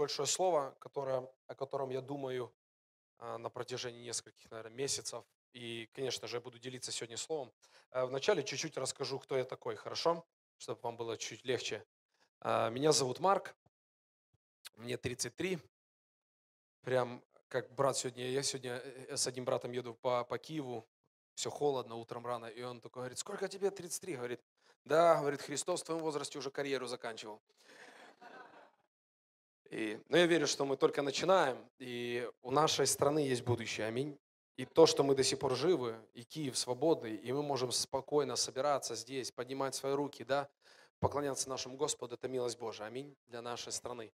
большое слово, которое, о котором я думаю а, на протяжении нескольких, наверное, месяцев. И, конечно же, я буду делиться сегодня словом. А, вначале чуть-чуть расскажу, кто я такой, хорошо? Чтобы вам было чуть легче. А, меня зовут Марк, мне 33. Прям как брат сегодня, я сегодня э, э, с одним братом еду по, по Киеву, все холодно утром рано, и он такой говорит, сколько тебе? 33, говорит. Да, говорит, Христос в твоем возрасте уже карьеру заканчивал. И, но ну, я верю, что мы только начинаем, и у нашей страны есть будущее. Аминь. И то, что мы до сих пор живы, и Киев свободный, и мы можем спокойно собираться здесь, поднимать свои руки, да, поклоняться нашему Господу, это милость Божия. Аминь. Для нашей страны.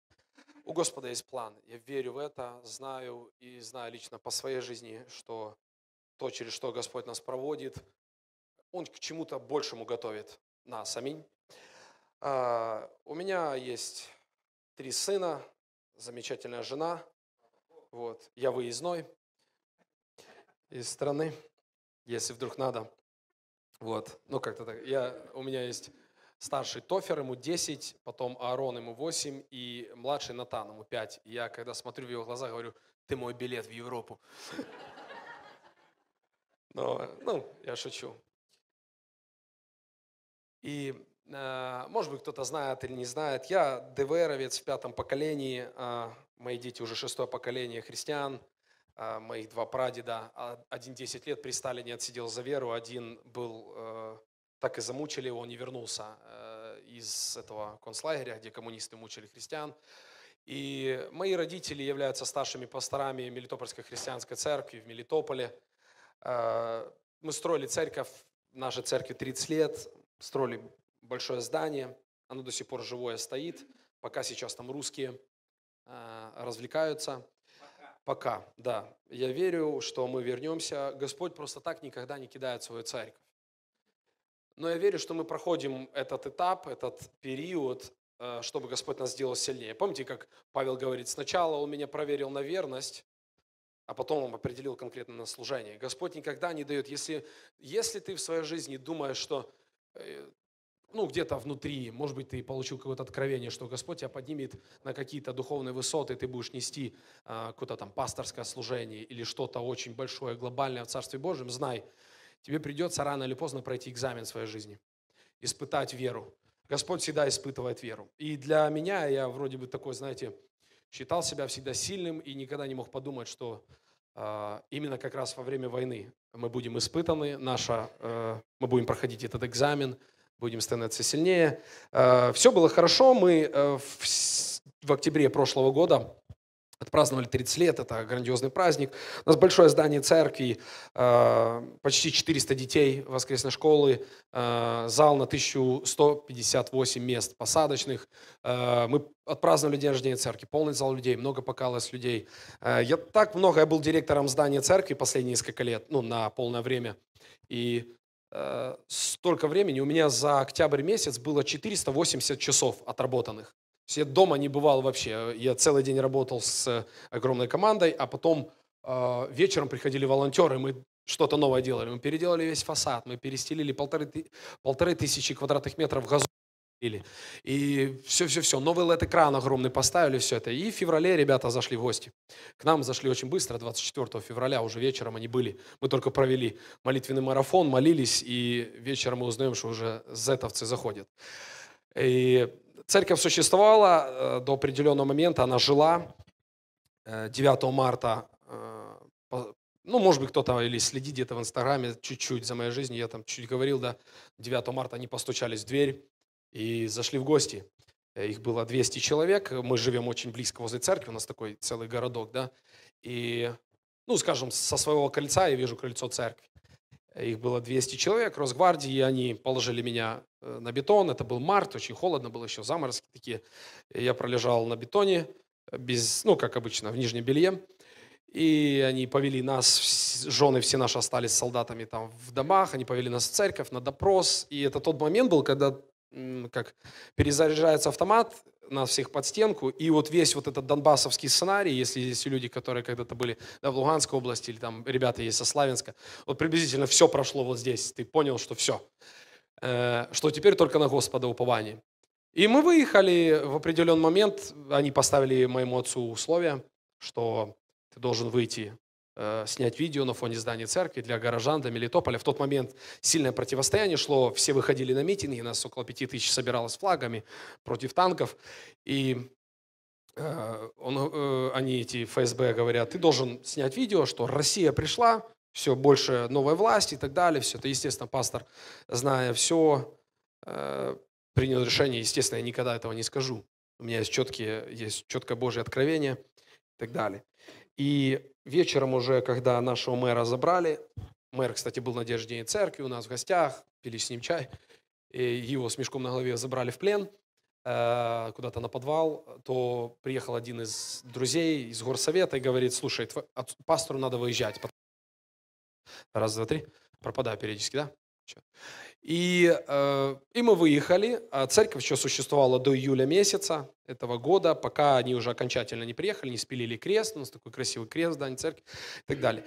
У Господа есть план. Я верю в это, знаю и знаю лично по своей жизни, что то, через что Господь нас проводит, Он к чему-то большему готовит нас. Аминь. А, у меня есть три сына, замечательная жена. Вот. Я выездной из страны, если вдруг надо. Вот. Ну, как-то так. Я, у меня есть старший Тофер, ему 10, потом Аарон, ему 8, и младший Натан, ему 5. И я, когда смотрю в его глаза, говорю, ты мой билет в Европу. Но, ну, я шучу. И Э, может быть, кто-то знает или не знает. Я ДВРовец в пятом поколении. Э, мои дети уже шестое поколение христиан. Э, моих два прадеда. А, один 10 лет при Сталине отсидел за веру. Один был... Так и замучили его, он не вернулся из этого концлагеря, где коммунисты мучили христиан. И мои родители являются старшими пасторами Мелитопольской христианской церкви в Мелитополе. Мы строили церковь, нашей церкви 30 лет, строили большое здание, оно до сих пор живое стоит, пока сейчас там русские э, развлекаются. Пока. пока, да. Я верю, что мы вернемся. Господь просто так никогда не кидает свою церковь. Но я верю, что мы проходим этот этап, этот период, э, чтобы Господь нас сделал сильнее. Помните, как Павел говорит, сначала Он меня проверил на верность, а потом он определил конкретно на служение. Господь никогда не дает, если, если ты в своей жизни думаешь, что э, ну, где-то внутри, может быть, ты получил какое-то откровение, что Господь тебя поднимет на какие-то духовные высоты, ты будешь нести а, какое-то там пасторское служение или что-то очень большое, глобальное в Царстве Божьем, знай, тебе придется рано или поздно пройти экзамен в своей жизни, испытать веру. Господь всегда испытывает веру. И для меня, я вроде бы такой, знаете, считал себя всегда сильным и никогда не мог подумать, что э, именно как раз во время войны мы будем испытаны, наша, э, мы будем проходить этот экзамен – будем становиться сильнее. Э, Все было хорошо, мы э, в октябре прошлого года отпраздновали 30 лет, это грандиозный праздник. У нас большое здание церкви, э, почти 400 детей воскресной школы, зал на 1158 мест посадочных. Мы отпраздновали день рождения церкви, полный зал людей, много покалось людей. Я так много, я был директором здания церкви последние несколько лет, ну, на полное время. И Э, столько времени, у меня за октябрь месяц было 480 часов отработанных. Я дома не бывал вообще. Э, я целый день работал с э, огромной командой, а потом э, вечером приходили волонтеры, мы что-то новое делали. Мы переделали весь фасад, мы перестелили полторы, полторы тысячи квадратных метров газу или и все-все-все. Новый лет экран огромный поставили, все это. И в феврале ребята зашли в гости. К нам зашли очень быстро, 24 февраля уже вечером они были. Мы только провели молитвенный марафон, молились, и вечером мы узнаем, что уже зетовцы заходят. И церковь существовала э, до определенного момента, она жила. 9 э, марта э, ну, может быть, кто-то или следит где-то в Инстаграме чуть-чуть за моей жизнью, я там чуть говорил, да, 9 марта они постучались в дверь, и зашли в гости. Э, их было 200 человек, мы живем очень близко возле церкви, у нас такой целый городок, да. И, ну, скажем, со своего кольца я вижу кольцо церкви. Э, их было 200 человек, Росгвардии, и они положили меня э, на бетон. Это был март, очень холодно было еще, заморозки такие. Я пролежал на бетоне, без, ну, как обычно, в нижнем белье. И они повели нас, жены все наши остались с солдатами там в домах, они повели нас в церковь на допрос. И это тот момент был, когда как перезаряжается автомат, нас всех под стенку, и вот весь вот этот донбассовский сценарий, если есть люди, которые когда-то были да, в Луганской области, или там ребята есть со Славянска, вот приблизительно все прошло вот здесь, ты понял, что все, э, что теперь только на Господа упование. И мы выехали в определенный момент, они поставили моему отцу условия, что ты должен выйти Э, снять видео на фоне здания церкви для горожан до Мелитополя. В тот момент сильное противостояние шло, все выходили на митинги, нас около пяти тысяч собиралось флагами против танков. И э, он, э, они, эти ФСБ, говорят, ты должен снять видео, что Россия пришла, все, больше новой власти и так далее, все. Это, естественно, пастор, зная все, принял решение, естественно, я никогда этого не скажу. У меня есть четкие, есть четкое Божье откровение и так далее. И вечером уже, когда нашего мэра забрали, мэр, кстати, был на день церкви у нас в гостях, пили с ним чай, и его с мешком на голове забрали в плен э, – куда-то на подвал, то приехал один из друзей из горсовета и говорит, слушай, тв... пастору надо выезжать. Раз, два, три. Пропадаю периодически, да? И, э, и мы выехали. А церковь еще существовала до июля месяца этого года, пока они уже окончательно не приехали, не спилили крест. У нас такой красивый крест, да, не церкви и так далее.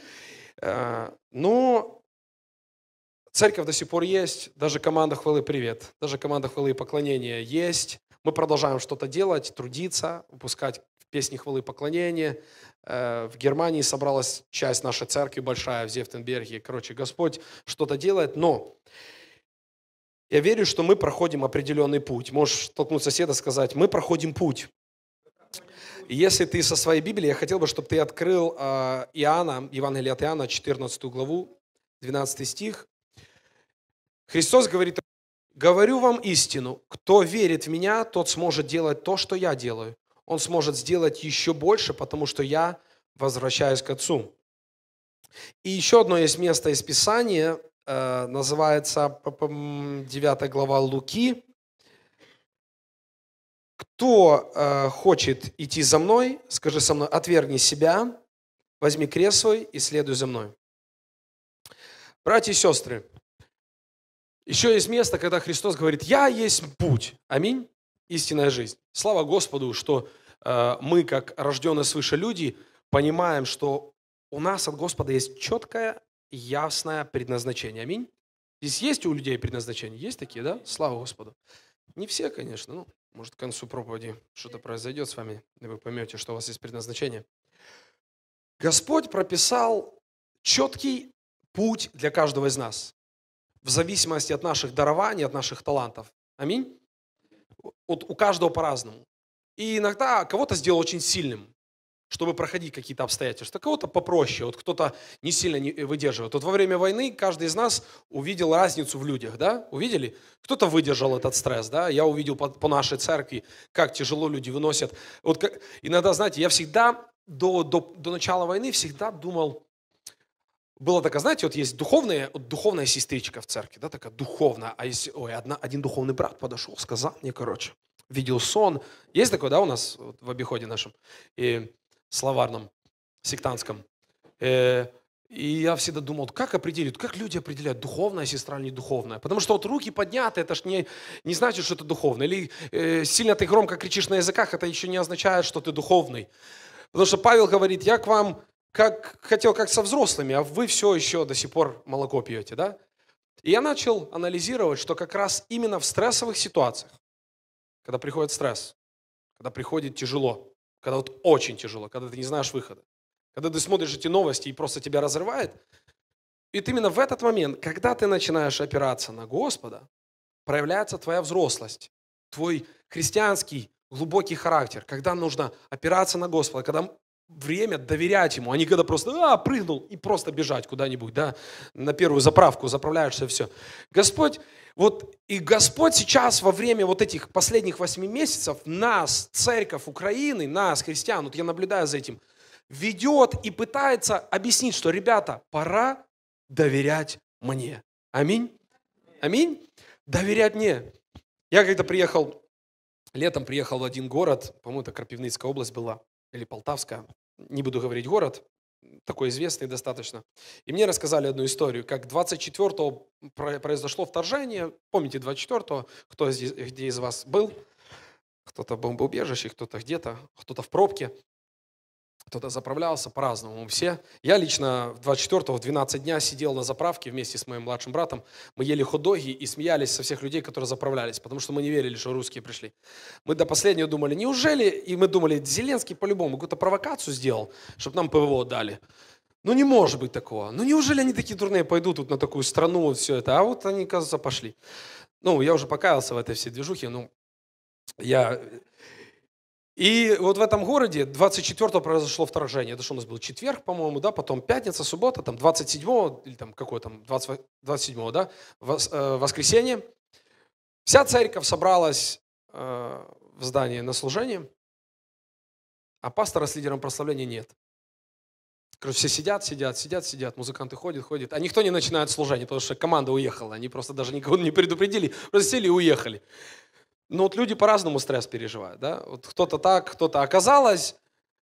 Э, но церковь до сих пор есть. Даже команда хвалы «Привет», даже команда хвалы и поклонения есть. Мы продолжаем что-то делать, трудиться, выпускать песни хвалы и поклонения. Э, в Германии собралась часть нашей церкви большая, в Зефтенберге. Короче, Господь что-то делает, но я верю, что мы проходим определенный путь. Можешь толкнуть соседа, сказать, мы проходим путь. Если ты со своей Библией, я хотел бы, чтобы ты открыл а, Иоанна, Евангелие от Иоанна, 14 главу, 12 стих. Христос говорит, говорю вам истину, кто верит в меня, тот сможет делать то, что я делаю. Он сможет сделать еще больше, потому что я возвращаюсь к Отцу. И еще одно есть место из Писания, Э, называется 9 глава Луки. Кто э, хочет идти за мной, скажи со мной, отвергни себя, возьми крест свой и следуй за мной. Братья и сестры, еще есть место, когда Христос говорит, я есть путь, аминь, истинная жизнь. Слава Господу, что э, мы, как рожденные свыше люди, понимаем, что у нас от Господа есть четкая ясное предназначение. Аминь. Здесь есть у людей предназначение? Есть такие, да? Слава Господу. Не все, конечно. Ну, может, к концу проповеди что-то произойдет с вами, и вы поймете, что у вас есть предназначение. Господь прописал четкий путь для каждого из нас в зависимости от наших дарований, от наших талантов. Аминь. Вот у каждого по-разному. И иногда кого-то сделал очень сильным, чтобы проходить какие-то обстоятельства. Кого-то попроще, вот кто-то не сильно не э, выдерживает. Вот во время войны каждый из нас увидел разницу в людях, да? Увидели? Кто-то выдержал этот стресс, да? Я увидел по, по нашей церкви, как тяжело люди выносят. Вот как, иногда, знаете, я всегда до, до, до начала войны всегда думал, было такая, знаете, вот есть духовная, вот духовная сестричка в церкви, да, такая духовная, а есть, ой, одна, один духовный брат подошел, сказал мне, короче, видел сон. Есть такое, да, у нас вот, в обиходе нашем? И словарном, сектантском. Э, и я всегда думал, как определить, как люди определяют, духовная сестра или не духовная. Потому что вот руки подняты, это ж не, не значит, что ты духовный. Или э, сильно ты громко кричишь на языках, это еще не означает, что ты духовный. Потому что Павел говорит, я к вам как, хотел как со взрослыми, а вы все еще до сих пор молоко пьете, да? И я начал анализировать, что как раз именно в стрессовых ситуациях, когда приходит стресс, когда приходит тяжело, когда вот очень тяжело, когда ты не знаешь выхода. Когда ты смотришь эти новости и просто тебя разрывает. И вот именно в этот момент, когда ты начинаешь опираться на Господа, проявляется твоя взрослость, твой христианский глубокий характер, когда нужно опираться на Господа, когда время доверять ему, а не когда просто а, прыгнул и просто бежать куда-нибудь, да, на первую заправку заправляешься, все. Господь, вот и Господь сейчас во время вот этих последних восьми месяцев нас, церковь Украины, нас, христиан, вот я наблюдаю за этим, ведет и пытается объяснить, что, ребята, пора доверять мне. Аминь? Аминь? Доверять мне. Я когда приехал, летом приехал в один город, по-моему, это Крапивницкая область была, или Полтавская, не буду говорить город, такой известный достаточно. И мне рассказали одну историю, как 24-го произошло вторжение. Помните 24-го, кто здесь, где из вас был? Кто-то в бомбоубежище, кто-то где-то, кто-то в пробке кто-то заправлялся, по-разному все. Я лично 24 в 12 дня сидел на заправке вместе с моим младшим братом. Мы ели хот-доги и смеялись со всех людей, которые заправлялись, потому что мы не верили, что русские пришли. Мы до последнего думали, неужели? И мы думали, Зеленский по-любому какую-то провокацию сделал, чтобы нам ПВО дали. Ну не может быть такого. Ну неужели они такие дурные пойдут тут вот на такую страну, вот все это? А вот они, кажется, пошли. Ну, я уже покаялся в этой всей движухе, ну, я и вот в этом городе 24-го произошло вторжение. Это что у нас был четверг, по-моему, да, потом пятница, суббота, там 27-го, или там какое там, 27-го, да, э, воскресенье. Вся церковь собралась э, в здании на служение, а пастора с лидером прославления нет. Короче, все сидят, сидят, сидят, сидят, музыканты ходят, ходят. А никто не начинает служение, потому что команда уехала. Они просто даже никого не предупредили, просто сели и уехали. Ну вот люди по-разному стресс переживают, да? Вот кто-то так, кто-то. Оказалось,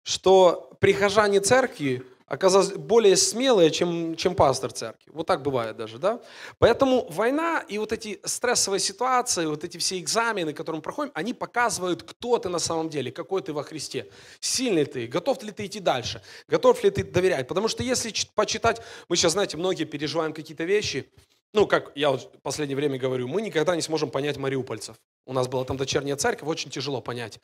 что прихожане церкви оказались более смелые, чем, чем пастор церкви. Вот так бывает даже, да? Поэтому война и вот эти стрессовые ситуации, вот эти все экзамены, которые мы проходим, они показывают, кто ты на самом деле, какой ты во Христе, сильный ты, готов ли ты идти дальше, готов ли ты доверять. Потому что если почитать, мы сейчас, знаете, многие переживаем какие-то вещи, ну, как я вот в последнее время говорю, мы никогда не сможем понять мариупольцев. У нас была там дочерняя церковь, очень тяжело понять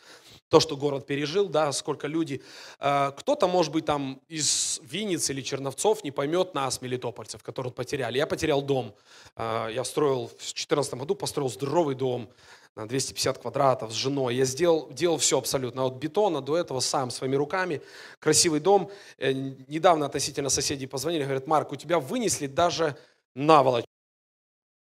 то, что город пережил, да, сколько людей. Э, кто-то, может быть, там из Винниц или Черновцов не поймет нас, мелитопольцев, которых потеряли. Я потерял дом. Э, я строил в 2014 году, построил здоровый дом на 250 квадратов с женой. Я сделал, делал все абсолютно, от бетона до этого сам, своими руками. Красивый дом. Э, недавно относительно соседей позвонили, говорят, Марк, у тебя вынесли даже наволочь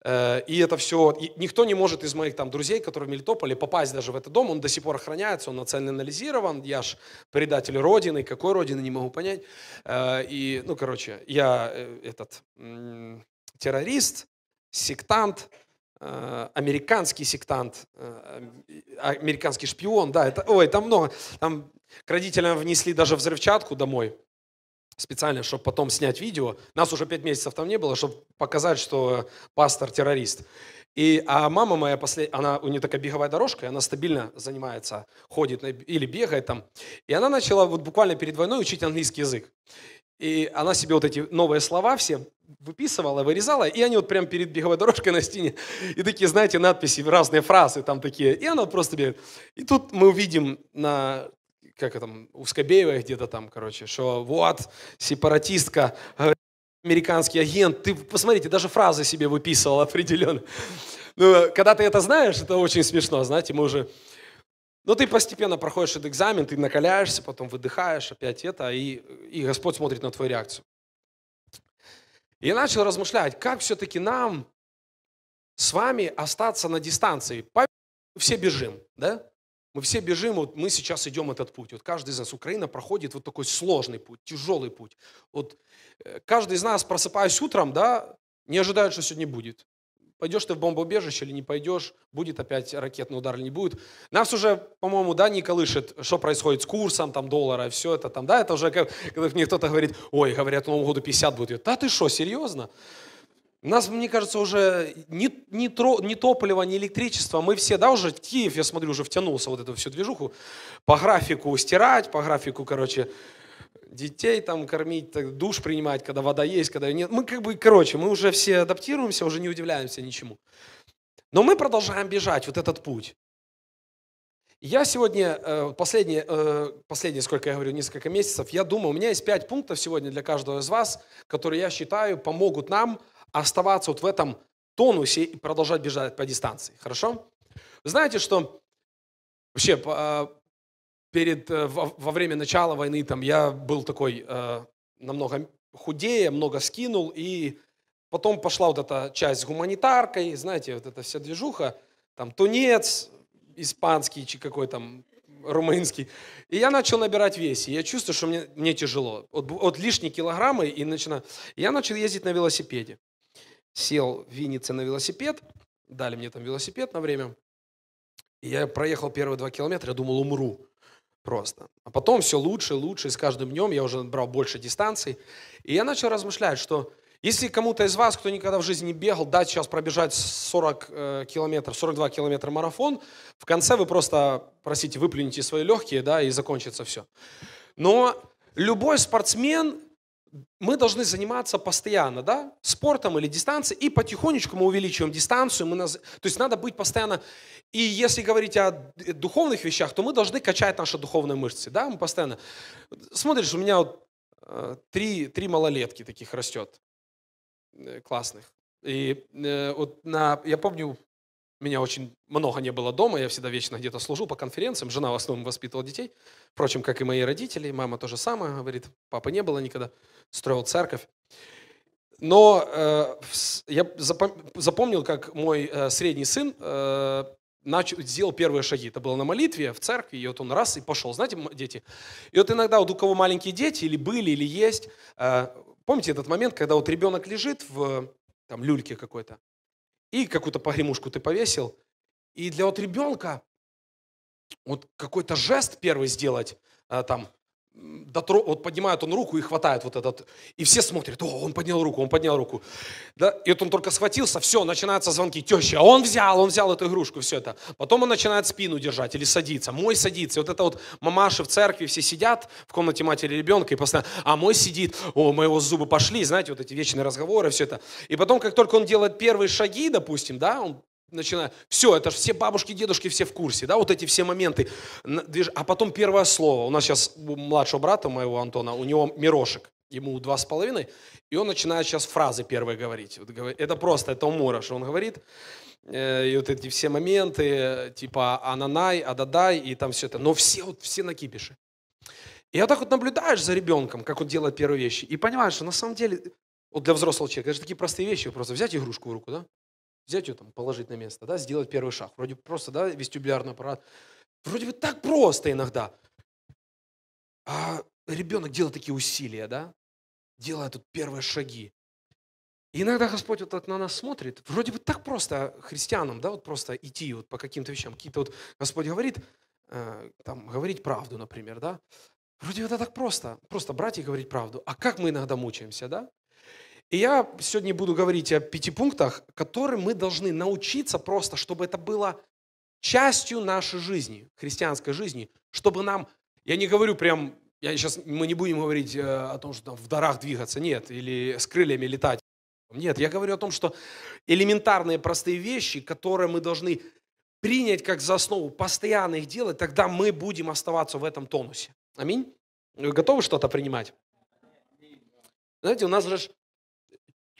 Э, и это все, и никто не может из моих там друзей, которые в Мелитополе, попасть даже в этот дом. Он до сих пор охраняется, он национализирован. Я ж предатель Родины, какой Родины, не могу понять. Э, и, ну, короче, я э, этот террорист, сектант, американский сектант, американский шпион, да, это, ой, там много. Там к родителям внесли даже взрывчатку домой специально, чтобы потом снять видео. Нас уже пять месяцев там не было, чтобы показать, что пастор террорист. И, а мама моя, послед... она, у нее такая беговая дорожка, и она стабильно занимается, ходит или бегает там. И она начала вот буквально перед войной учить английский язык. И она себе вот эти новые слова все выписывала, вырезала, и они вот прям перед беговой дорожкой на стене, и такие, знаете, надписи, разные фразы там такие, и она просто бегает. И тут мы увидим на как там, у Скобеевой где-то там, короче, что вот, сепаратистка, американский агент, ты, посмотрите, даже фразы себе выписывал определенно. Ну, когда ты это знаешь, это очень смешно, знаете, мы уже... Но ну, ты постепенно проходишь этот экзамен, ты накаляешься, потом выдыхаешь опять это, и, и Господь смотрит на твою реакцию. И я начал размышлять, как все-таки нам с вами остаться на дистанции. Все бежим, да? Мы все бежим, вот мы сейчас идем этот путь. Вот каждый из нас, Украина проходит вот такой сложный путь, тяжелый путь. Вот э, каждый из нас, просыпаясь утром, да, не ожидает, что сегодня будет. Пойдешь ты в бомбоубежище или не пойдешь, будет опять ракетный удар или не будет. Нас уже, по-моему, да, не колышет, что происходит с курсом там, доллара, все это там, да, это уже, когда мне кто-то говорит, ой, говорят, к Новому году 50 будет. Да ты что, серьезно? Нас, мне кажется, уже не, не, тро, не топливо, не электричество. Мы все, да, уже Киев, я смотрю, уже втянулся вот эту всю движуху. По графику стирать, по графику, короче, детей там кормить, душ принимать, когда вода есть, когда ее нет. Мы как бы, короче, мы уже все адаптируемся, уже не удивляемся ничему. Но мы продолжаем бежать вот этот путь. Я сегодня, э, последние, э, последние, сколько я говорю, несколько месяцев, я думаю, у меня есть пять пунктов сегодня для каждого из вас, которые, я считаю, помогут нам оставаться вот в этом тонусе и продолжать бежать по дистанции. Хорошо? Знаете, что вообще э, перед, э, во, время начала войны там я был такой э, намного худее, много скинул, и потом пошла вот эта часть с гуманитаркой, знаете, вот эта вся движуха, там тунец, испанский, чи какой там, румынский. И я начал набирать вес, и я чувствую, что мне, мне тяжело. вот от лишней килограммы и начинаю. Я начал ездить на велосипеде сел в Виннице на велосипед, дали мне там велосипед на время. И я проехал первые два километра, я думал, умру просто. А потом все лучше, и лучше, и с каждым днем я уже брал больше дистанций. И я начал размышлять, что если кому-то из вас, кто никогда в жизни не бегал, дать сейчас пробежать 40 э, километров, 42 километра марафон, в конце вы просто, простите, выплюните свои легкие, да, и закончится все. Но любой спортсмен мы должны заниматься постоянно, да, спортом или дистанцией, и потихонечку мы увеличиваем дистанцию, мы наз... то есть надо быть постоянно, и если говорить о духовных вещах, то мы должны качать наши духовные мышцы, да, мы постоянно, смотришь, у меня вот э, три, три малолетки таких растет, э, классных, и э, вот на, я помню, меня очень много не было дома, я всегда вечно где-то служу по конференциям. Жена в основном воспитывала детей. Впрочем, как и мои родители, мама то же самое, говорит, папы не было никогда, строил церковь. Но э, я запомнил, как мой э, средний сын э, начал, сделал первые шаги. Это было на молитве, в церкви, и вот он раз и пошел. Знаете, дети? И вот иногда вот у кого маленькие дети, или были, или есть, э, помните этот момент, когда вот ребенок лежит в там, люльке какой-то, и какую-то погремушку ты повесил. И для вот ребенка вот какой-то жест первый сделать, а, там, дотро... вот поднимает он руку и хватает вот этот, и все смотрят, о, он поднял руку, он поднял руку, да, и вот он только схватился, все, начинаются звонки, теща, он взял, он взял эту игрушку, все это, потом он начинает спину держать или садиться, мой садится, вот это вот мамаши в церкви все сидят в комнате матери ребенка и постоянно, а мой сидит, о, моего зубы пошли, знаете, вот эти вечные разговоры, все это, и потом, как только он делает первые шаги, допустим, да, он начинаю. Все, это же все бабушки, дедушки, все в курсе, да, вот эти все моменты. А потом первое слово. У нас сейчас у младшего брата моего Антона, у него Мирошек, ему два с половиной, и он начинает сейчас фразы первые говорить. Это просто, это умора, что он говорит. Э, и вот эти все моменты, типа ананай, ададай, и там все это. Но все, вот, все накипиши. И вот так вот наблюдаешь за ребенком, как он делает первые вещи, и понимаешь, что на самом деле, вот для взрослого человека, это же такие простые вещи, просто взять игрушку в руку, да? взять ее там, положить на место, да, сделать первый шаг. Вроде просто, да, вестибулярный аппарат. Вроде бы так просто иногда. А ребенок делает такие усилия, да, делает тут первые шаги. И иногда Господь вот так на нас смотрит, вроде бы так просто христианам, да, вот просто идти вот по каким-то вещам. Какие-то вот Господь говорит, э, там, говорить правду, например, да. Вроде это так просто, просто брать и говорить правду. А как мы иногда мучаемся, да? И я сегодня буду говорить о пяти пунктах, которые мы должны научиться просто, чтобы это было частью нашей жизни, христианской жизни, чтобы нам, я не говорю прям, я сейчас, мы не будем говорить э, о том, что там в дарах двигаться, нет, или с крыльями летать. Нет, я говорю о том, что элементарные простые вещи, которые мы должны принять как за основу, постоянно их делать, тогда мы будем оставаться в этом тонусе. Аминь. Вы готовы что-то принимать? Знаете, у нас же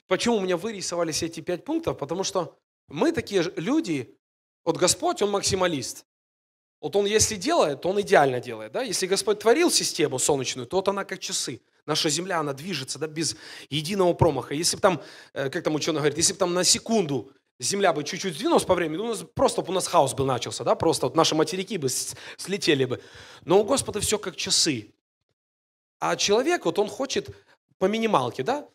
Почему у меня вырисовались эти пять пунктов? Потому что мы такие люди, вот Господь, Он максималист. Вот Он если делает, то Он идеально делает. Да? Если Господь творил систему солнечную, то вот она как часы. Наша Земля, она движется да, без единого промаха. Если бы там, э, как там ученый говорит, если бы там на секунду Земля бы чуть-чуть сдвинулась по времени, ну, просто бы у нас хаос бы начался, да, просто вот наши материки бы слетели бы. Но у Господа все как часы. А человек, вот он хочет по минималке, да,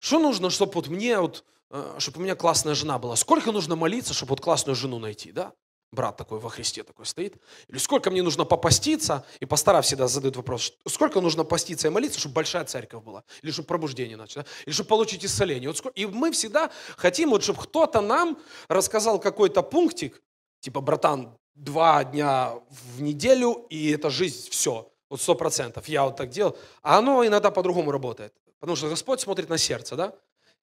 что нужно, чтобы вот мне вот, э, чтобы у меня классная жена была? Сколько нужно молиться, чтобы вот классную жену найти, да? Брат такой во Христе такой стоит. Или сколько мне нужно попаститься? И пастора всегда задают вопрос, сколько нужно поститься и молиться, чтобы большая церковь была? Или чтобы пробуждение начало? Или чтобы получить исцеление? Вот сколько... И мы всегда хотим, вот, чтобы кто-то нам рассказал какой-то пунктик, типа, братан, два дня в неделю, и это жизнь, все. Вот сто процентов. Я вот так делал. А оно иногда по-другому работает. Потому что Господь смотрит на сердце, да?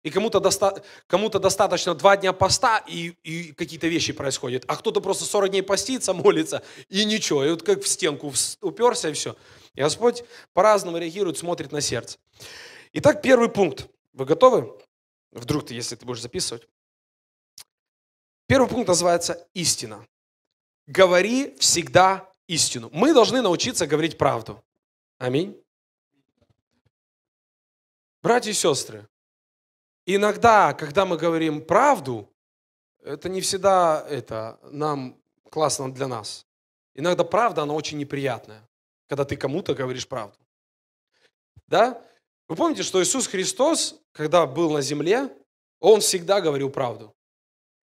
И кому-то, доста- кому-то достаточно два дня поста, и, и какие-то вещи происходят. А кто-то просто 40 дней постится, молится, и ничего. И вот как в стенку уперся, и все. И Господь по-разному реагирует, смотрит на сердце. Итак, первый пункт. Вы готовы? Вдруг ты, если ты будешь записывать. Первый пункт называется «Истина». Говори всегда истину. Мы должны научиться говорить правду. Аминь. Братья и сестры, иногда, когда мы говорим правду, это не всегда это нам классно для нас. Иногда правда, она очень неприятная, когда ты кому-то говоришь правду. Да? Вы помните, что Иисус Христос, когда был на земле, Он всегда говорил правду.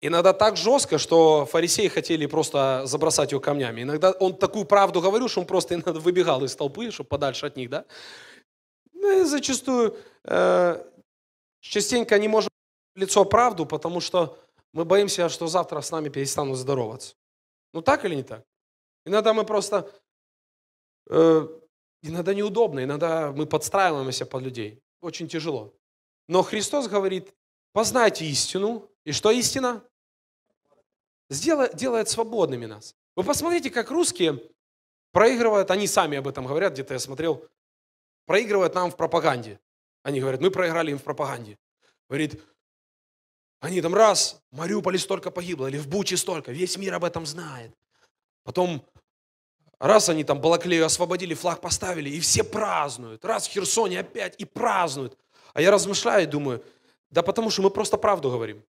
Иногда так жестко, что фарисеи хотели просто забросать его камнями. Иногда он такую правду говорил, что он просто иногда выбегал из толпы, чтобы подальше от них, да? Мы ну, зачастую э, частенько не можем лицо правду, потому что мы боимся, что завтра с нами перестанут здороваться. Ну так или не так? Иногда мы просто... Э, иногда неудобно, иногда мы подстраиваемся под людей. Очень тяжело. Но Христос говорит, познайте истину. И что истина? Сделает, делает свободными нас. Вы посмотрите, как русские проигрывают, они сами об этом говорят, где-то я смотрел проигрывают нам в пропаганде. Они говорят, мы проиграли им в пропаганде. Говорит, они там раз, в Мариуполе столько погибло, или в Буче столько, весь мир об этом знает. Потом раз они там Балаклею освободили, флаг поставили, и все празднуют. Раз в Херсоне опять, и празднуют. А я размышляю и думаю, да потому что мы просто правду говорим.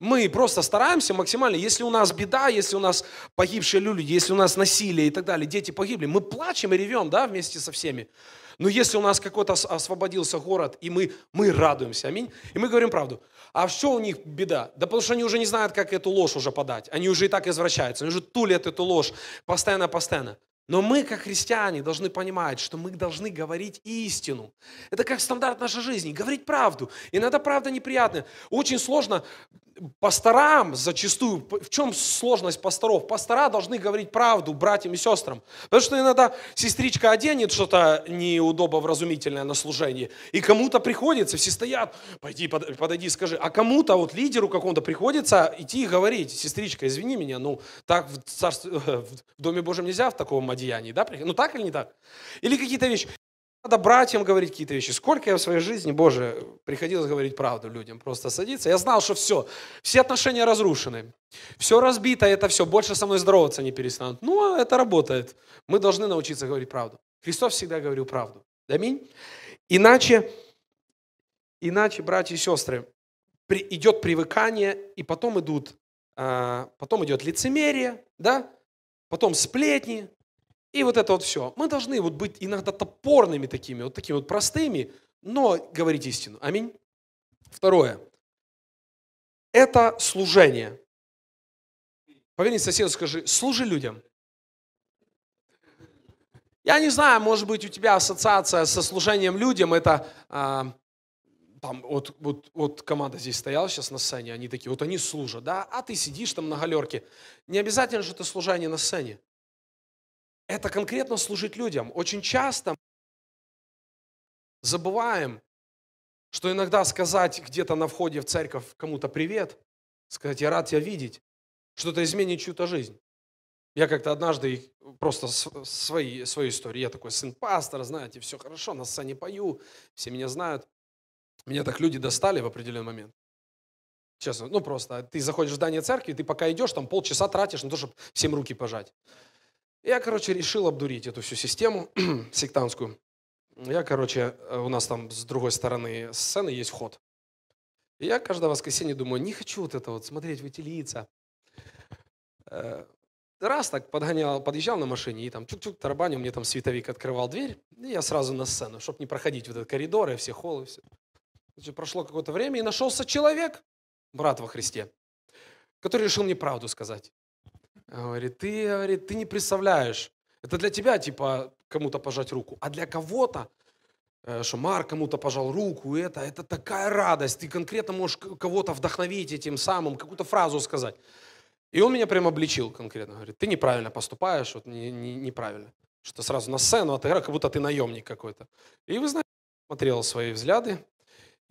Мы просто стараемся максимально, если у нас беда, если у нас погибшие люди, если у нас насилие и так далее, дети погибли, мы плачем и ревем, да, вместе со всеми. Но если у нас какой-то освободился город, и мы, мы радуемся, аминь, и мы говорим правду. А все у них беда? Да потому что они уже не знают, как эту ложь уже подать. Они уже и так извращаются, они уже тулят эту ложь постоянно-постоянно. Но мы, как христиане, должны понимать, что мы должны говорить истину. Это как стандарт нашей жизни, говорить правду. Иногда правда неприятная. Очень сложно пасторам зачастую, в чем сложность пасторов? Пастора должны говорить правду братьям и сестрам. Потому что иногда сестричка оденет что-то неудобно вразумительное на служении, и кому-то приходится, все стоят, пойди, подойди, скажи. А кому-то, вот лидеру какому-то приходится идти и говорить, сестричка, извини меня, ну так в, царстве, в Доме Божьем нельзя в таком одеянии, да? Ну так или не так? Или какие-то вещи. Надо братьям говорить какие-то вещи. Сколько я в своей жизни, Боже, приходилось говорить правду людям, просто садиться. Я знал, что все, все отношения разрушены, все разбито, это все, больше со мной здороваться не перестанут. Ну, а это работает. Мы должны научиться говорить правду. Христос всегда говорил правду. Аминь. Иначе, иначе, братья и сестры, при, идет привыкание, и потом идут, а, потом идет лицемерие, да, потом сплетни, и вот это вот все. Мы должны вот быть иногда топорными такими, вот такими вот простыми, но говорить истину. Аминь. Второе. Это служение. Поверни соседу, скажи, служи людям. Я не знаю, может быть, у тебя ассоциация со служением людям, это а, там, вот, вот, вот команда здесь стояла сейчас на сцене, они такие, вот они служат, да, а ты сидишь там на галерке. Не обязательно же это служение на сцене это конкретно служить людям. Очень часто забываем, что иногда сказать где-то на входе в церковь кому-то привет, сказать, я рад тебя видеть, что-то изменит чью-то жизнь. Я как-то однажды просто свои, свои истории, я такой сын пастора, знаете, все хорошо, на сцене пою, все меня знают. Меня так люди достали в определенный момент. Честно, ну просто, ты заходишь в здание церкви, ты пока идешь, там полчаса тратишь на то, чтобы всем руки пожать. Я, короче, решил обдурить эту всю систему сектантскую. Я, короче, э, у нас там с другой стороны сцены есть вход. И я каждое воскресенье думаю, не хочу вот это вот смотреть в эти лица. Раз так подгонял, подъезжал на машине и там чук-чук тарабанил, мне там световик открывал дверь, и я сразу на сцену, чтобы не проходить вот этот коридор и все холлы. Все. Значит, прошло какое-то время, и нашелся человек, брат во Христе, который решил мне правду сказать. Говорит, ты, говорит, ты не представляешь. Это для тебя, типа, кому-то пожать руку. А для кого-то, э, что Марк кому-то пожал руку, это, это такая радость. Ты конкретно можешь кого-то вдохновить этим самым, какую-то фразу сказать. И он меня прям обличил конкретно. Говорит, ты неправильно поступаешь, вот не, не, неправильно. Что сразу на сцену отыграл, а как будто ты наемник какой-то. И вы знаете, смотрел свои взгляды,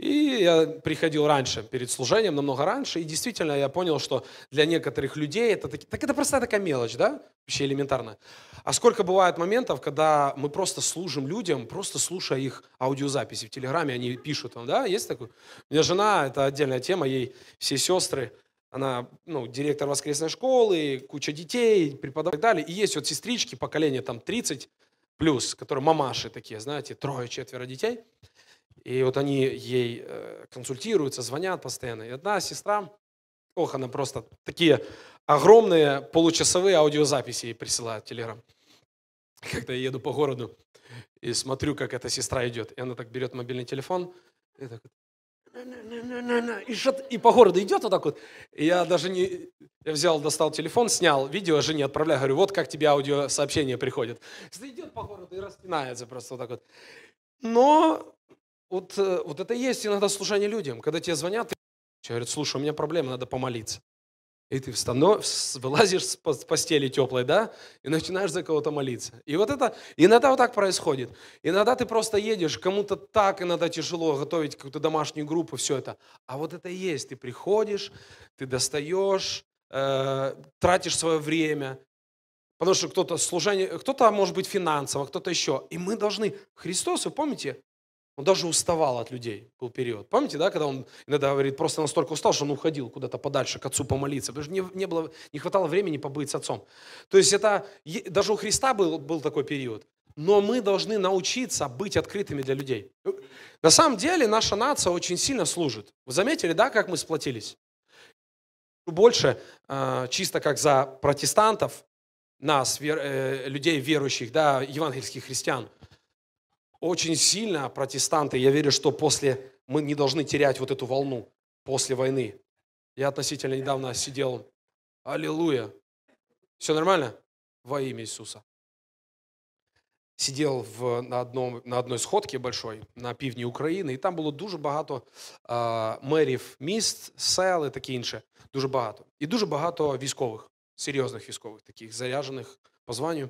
и я приходил раньше, перед служением, намного раньше, и действительно я понял, что для некоторых людей это таки... так это просто такая мелочь, да? Вообще элементарно. А сколько бывает моментов, когда мы просто служим людям, просто слушая их аудиозаписи. В Телеграме они пишут вам, да? Есть такое? У меня жена, это отдельная тема, ей все сестры, она, ну, директор воскресной школы, куча детей, преподаватель и так далее. И есть вот сестрички поколение там 30 плюс, которые мамаши такие, знаете, трое-четверо детей – и вот они ей э, консультируются, звонят постоянно. И одна сестра, ох, она просто такие огромные получасовые аудиозаписи ей присылают Телеграм. Когда я еду по городу и смотрю, как эта сестра идет, и она так берет мобильный телефон, и так и, шат и по городу идет вот так вот. И я даже не... Я взял, достал телефон, снял видео, жене отправляю, говорю, вот как тебе аудиосообщение приходит. Идет по городу и распинается просто вот так вот. Но вот, э, вот это есть иногда служение людям. Когда тебе звонят, и говорят, слушай, у меня проблема, надо помолиться. И ты встанов, вылазишь с постели теплой, да, и начинаешь за кого-то молиться. И вот это, иногда вот так происходит. Иногда ты просто едешь, кому-то так иногда тяжело готовить какую-то домашнюю группу, все это. А вот это и есть. Ты приходишь, ты достаешь, э, тратишь свое время. Потому что кто-то служение, кто-то может быть финансово, кто-то еще. И мы должны, Христос, вы помните, он даже уставал от людей, был период. Помните, да, когда он иногда говорит, просто настолько устал, что он уходил куда-то подальше к отцу помолиться, потому что не, не, было, не хватало времени побыть с отцом. То есть это, даже у Христа был, был такой период. Но мы должны научиться быть открытыми для людей. На самом деле наша нация очень сильно служит. Вы заметили, да, как мы сплотились? Больше, а, чисто как за протестантов, нас, э, людей верующих, да, евангельских христиан – очень сильно протестанты, я верю, что после мы не должны терять вот эту волну после войны. Я относительно недавно сидел, аллилуйя, все нормально? Во имя Иисуса. Сидел в, на, одном, на одной сходке большой на пивне Украины, и там было дуже багато а, е, мерів міст, сел і таке інше. Дуже багато. И дуже багато військових, серйозних військових, таких заряжених по званню.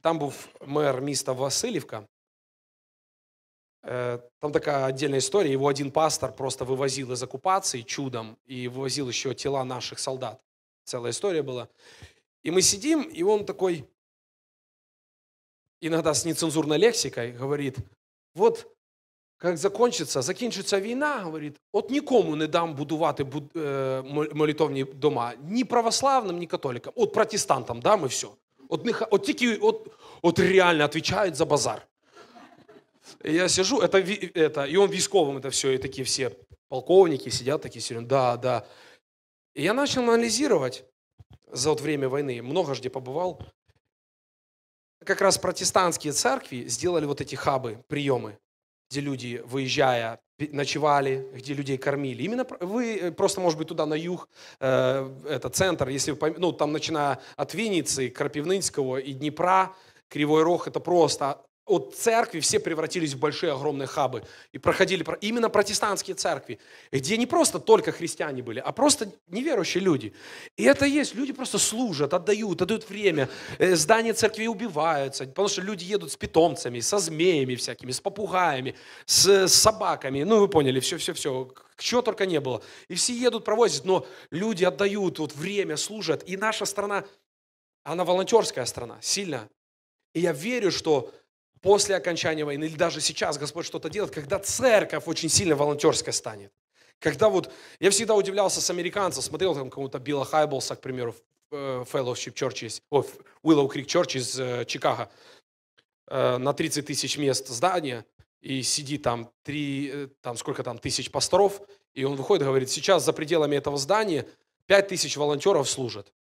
Там був мер міста Васильівка, Э, там такая отдельная история. Его один пастор просто вывозил из оккупации чудом и вывозил еще тела наших солдат. Целая история была. И мы сидим, и он такой, иногда с нецензурной лексикой, говорит, вот как закончится, закінчиться война, говорит, от никому не дам будувати э, молитовні дома, ни православным, ни католикам, от протестантам дам и все. От, них, от тільки, от, от реально отвечают за базар. Я сижу, это, это, и он висковым это все, и такие все полковники сидят такие, серьезно, да, да. И я начал анализировать за вот время войны, много где побывал. Как раз протестантские церкви сделали вот эти хабы, приемы, где люди, выезжая, ночевали, где людей кормили. Именно вы э, просто, может быть, туда на юг, э, это центр, если вы, ну, там начиная от Винницы, Крапивницкого и Днепра, Кривой Рог, это просто от церкви все превратились в большие огромные хабы. И проходили именно протестантские церкви, где не просто только христиане были, а просто неверующие люди. И это есть. Люди просто служат, отдают, отдают время. Э, здания церкви убиваются, потому что люди едут с питомцами, со змеями всякими, с попугаями, с собаками. Ну, вы поняли, все-все-все, чего только не было. И все едут, провозят, но люди отдают вот время, служат. И наша страна, она волонтерская страна, сильно. И я верю, что после окончания войны, или даже сейчас Господь что-то делает, когда церковь очень сильно волонтерская станет. Когда вот, я всегда удивлялся с американцев, смотрел там кому-то Билла Хайблса, к примеру, э, Fellowship Church из, о, Willow Creek Church из э, Чикаго, э, на 30 тысяч мест здания, и сидит там три, там сколько там тысяч пасторов, и он выходит и говорит, сейчас за пределами этого здания 5 тысяч волонтеров служат,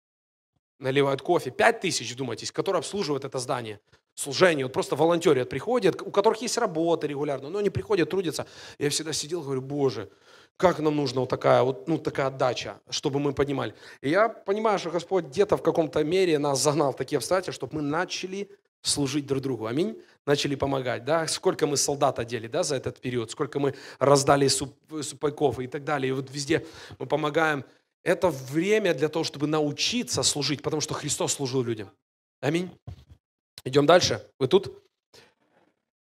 наливают кофе, 5 тысяч, думайтесь, которые обслуживают это здание – служение, вот просто волонтеры приходят, у которых есть работа регулярно, но они приходят, трудятся. Я всегда сидел, говорю, боже, как нам нужна вот такая, вот, ну, такая отдача, чтобы мы понимали. И я понимаю, что Господь где-то в каком-то мере нас загнал в такие обстоятельства, чтобы мы начали служить друг другу. Аминь. Начали помогать, да. Сколько мы солдат одели, да, за этот период, сколько мы раздали суп, супайков и так далее. И вот везде мы помогаем. Это время для того, чтобы научиться служить, потому что Христос служил людям. Аминь. Идем дальше. Вы тут?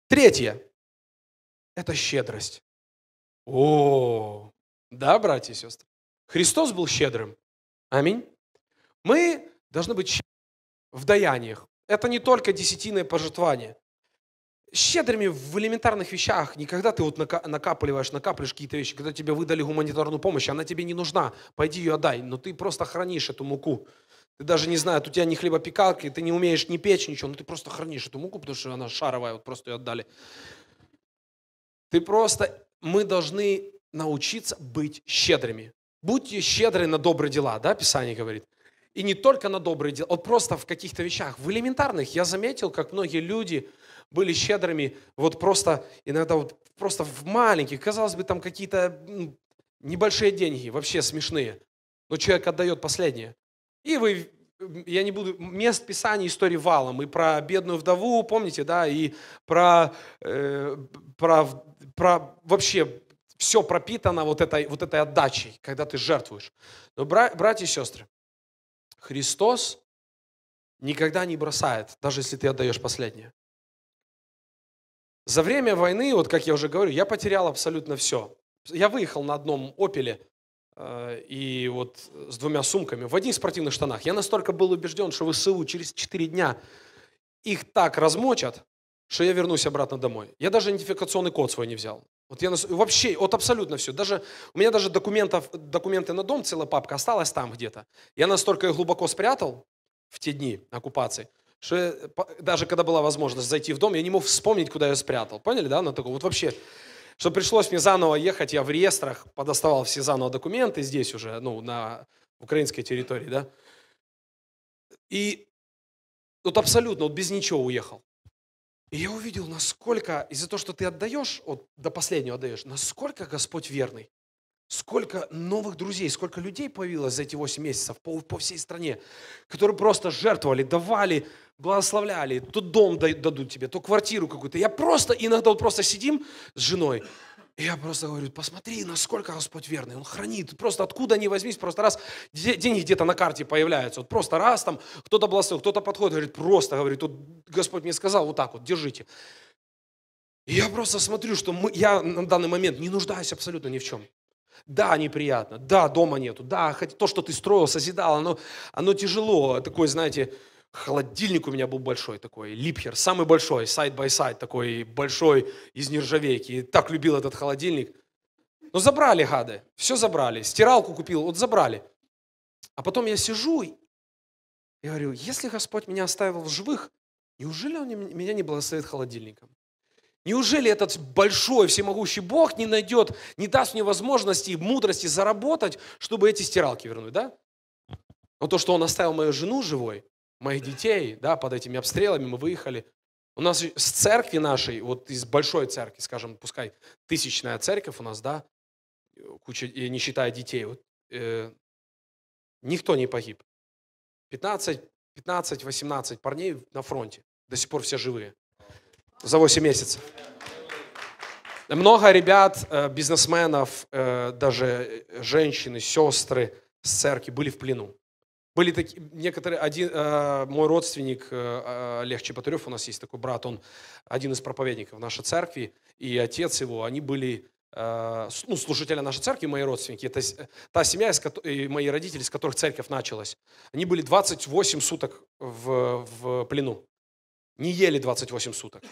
Третье. Это щедрость. О, да, братья и сестры. Христос был щедрым. Аминь. Мы должны быть щедрыми в даяниях. Это не только десятиное пожертвование. Щедрыми в элементарных вещах, не когда ты вот накапливаешь, накапливаешь какие-то вещи, когда тебе выдали гуманитарную помощь, она тебе не нужна, пойди ее отдай, но ты просто хранишь эту муку. Ты даже не знаешь, у тебя не хлебопекалки, ты не умеешь не печь ничего, но ну ты просто хранишь эту муку, потому что она шаровая, вот просто ее отдали. Ты просто... Мы должны научиться быть щедрыми. Будьте щедры на добрые дела, да, Писание говорит. И не только на добрые дела, вот просто в каких-то вещах, в элементарных. Я заметил, как многие люди были щедрыми, вот просто иногда вот просто в маленьких, казалось бы, там какие-то небольшие деньги, вообще смешные. Но человек отдает последнее. И вы, я не буду, мест Писания истории валом, и про бедную вдову, помните, да, и про, э, про, про вообще все пропитано вот этой, вот этой отдачей, когда ты жертвуешь. Но, бра, братья и сестры, Христос никогда не бросает, даже если ты отдаешь последнее. За время войны, вот как я уже говорю, я потерял абсолютно все. Я выехал на одном «Опеле» Э, и вот с двумя сумками, в одних спортивных штанах. Я настолько был убежден, что в СУ через 4 дня их так размочат, что я вернусь обратно домой. Я даже идентификационный код свой не взял. Вот я вообще, вот абсолютно все. Даже, у меня даже документов, документы на дом, целая папка осталась там где-то. Я настолько их глубоко спрятал в те дни оккупации, что я, даже когда была возможность зайти в дом, я не мог вспомнить, куда я спрятал. Поняли, да? На ну, таком вот вообще что пришлось мне заново ехать, я в реестрах подоставал все заново документы здесь уже, ну, на украинской территории, да. И вот абсолютно, вот без ничего уехал. И я увидел, насколько, из-за того, что ты отдаешь, вот до последнего отдаешь, насколько Господь верный. Сколько новых друзей, сколько людей появилось за эти 8 месяцев по, по всей стране, которые просто жертвовали, давали, благословляли, то дом дадут тебе, то квартиру какую-то. Я просто, иногда вот просто сидим с женой, и я просто говорю, посмотри, насколько Господь верный, Он хранит. Просто откуда ни возьмись, просто раз деньги где-то на карте появляются, вот просто раз там кто-то благословил, кто-то подходит, говорит, просто, говорит, вот Господь мне сказал, вот так вот, держите. И я просто смотрю, что мы, я на данный момент не нуждаюсь абсолютно ни в чем. Да, неприятно, да, дома нету, да, хоть то, что ты строил, созидал, оно, оно тяжело, такой, знаете, холодильник у меня был большой такой, липхер, самый большой, сайт-бай-сайт такой большой из нержавейки. И так любил этот холодильник. Но ну, забрали гады, все забрали. Стиралку купил, вот забрали. А потом я сижу и говорю, если Господь меня оставил в живых, неужели Он меня не благословит холодильником? Неужели этот большой всемогущий Бог не найдет, не даст мне возможности и мудрости заработать, чтобы эти стиралки вернуть, да? Но то, что он оставил мою жену живой, моих детей, да, под этими обстрелами мы выехали. У нас с церкви нашей, вот из большой церкви, скажем, пускай тысячная церковь у нас, да, куча, не считая детей, вот, э, никто не погиб. 15, 15-18 парней на фронте, до сих пор все живые за 8 месяцев. Много ребят, э, бизнесменов, э, даже женщины, сестры с церкви были в плену. Были такие, некоторые, один, э, мой родственник э, Олег Чеботарев, у нас есть такой брат, он один из проповедников нашей церкви, и отец его, они были, э, ну, служители нашей церкви, мои родственники, это та семья, из и мои родители, из которых церковь началась, они были 28 суток в, в плену. Не ели 28 суток.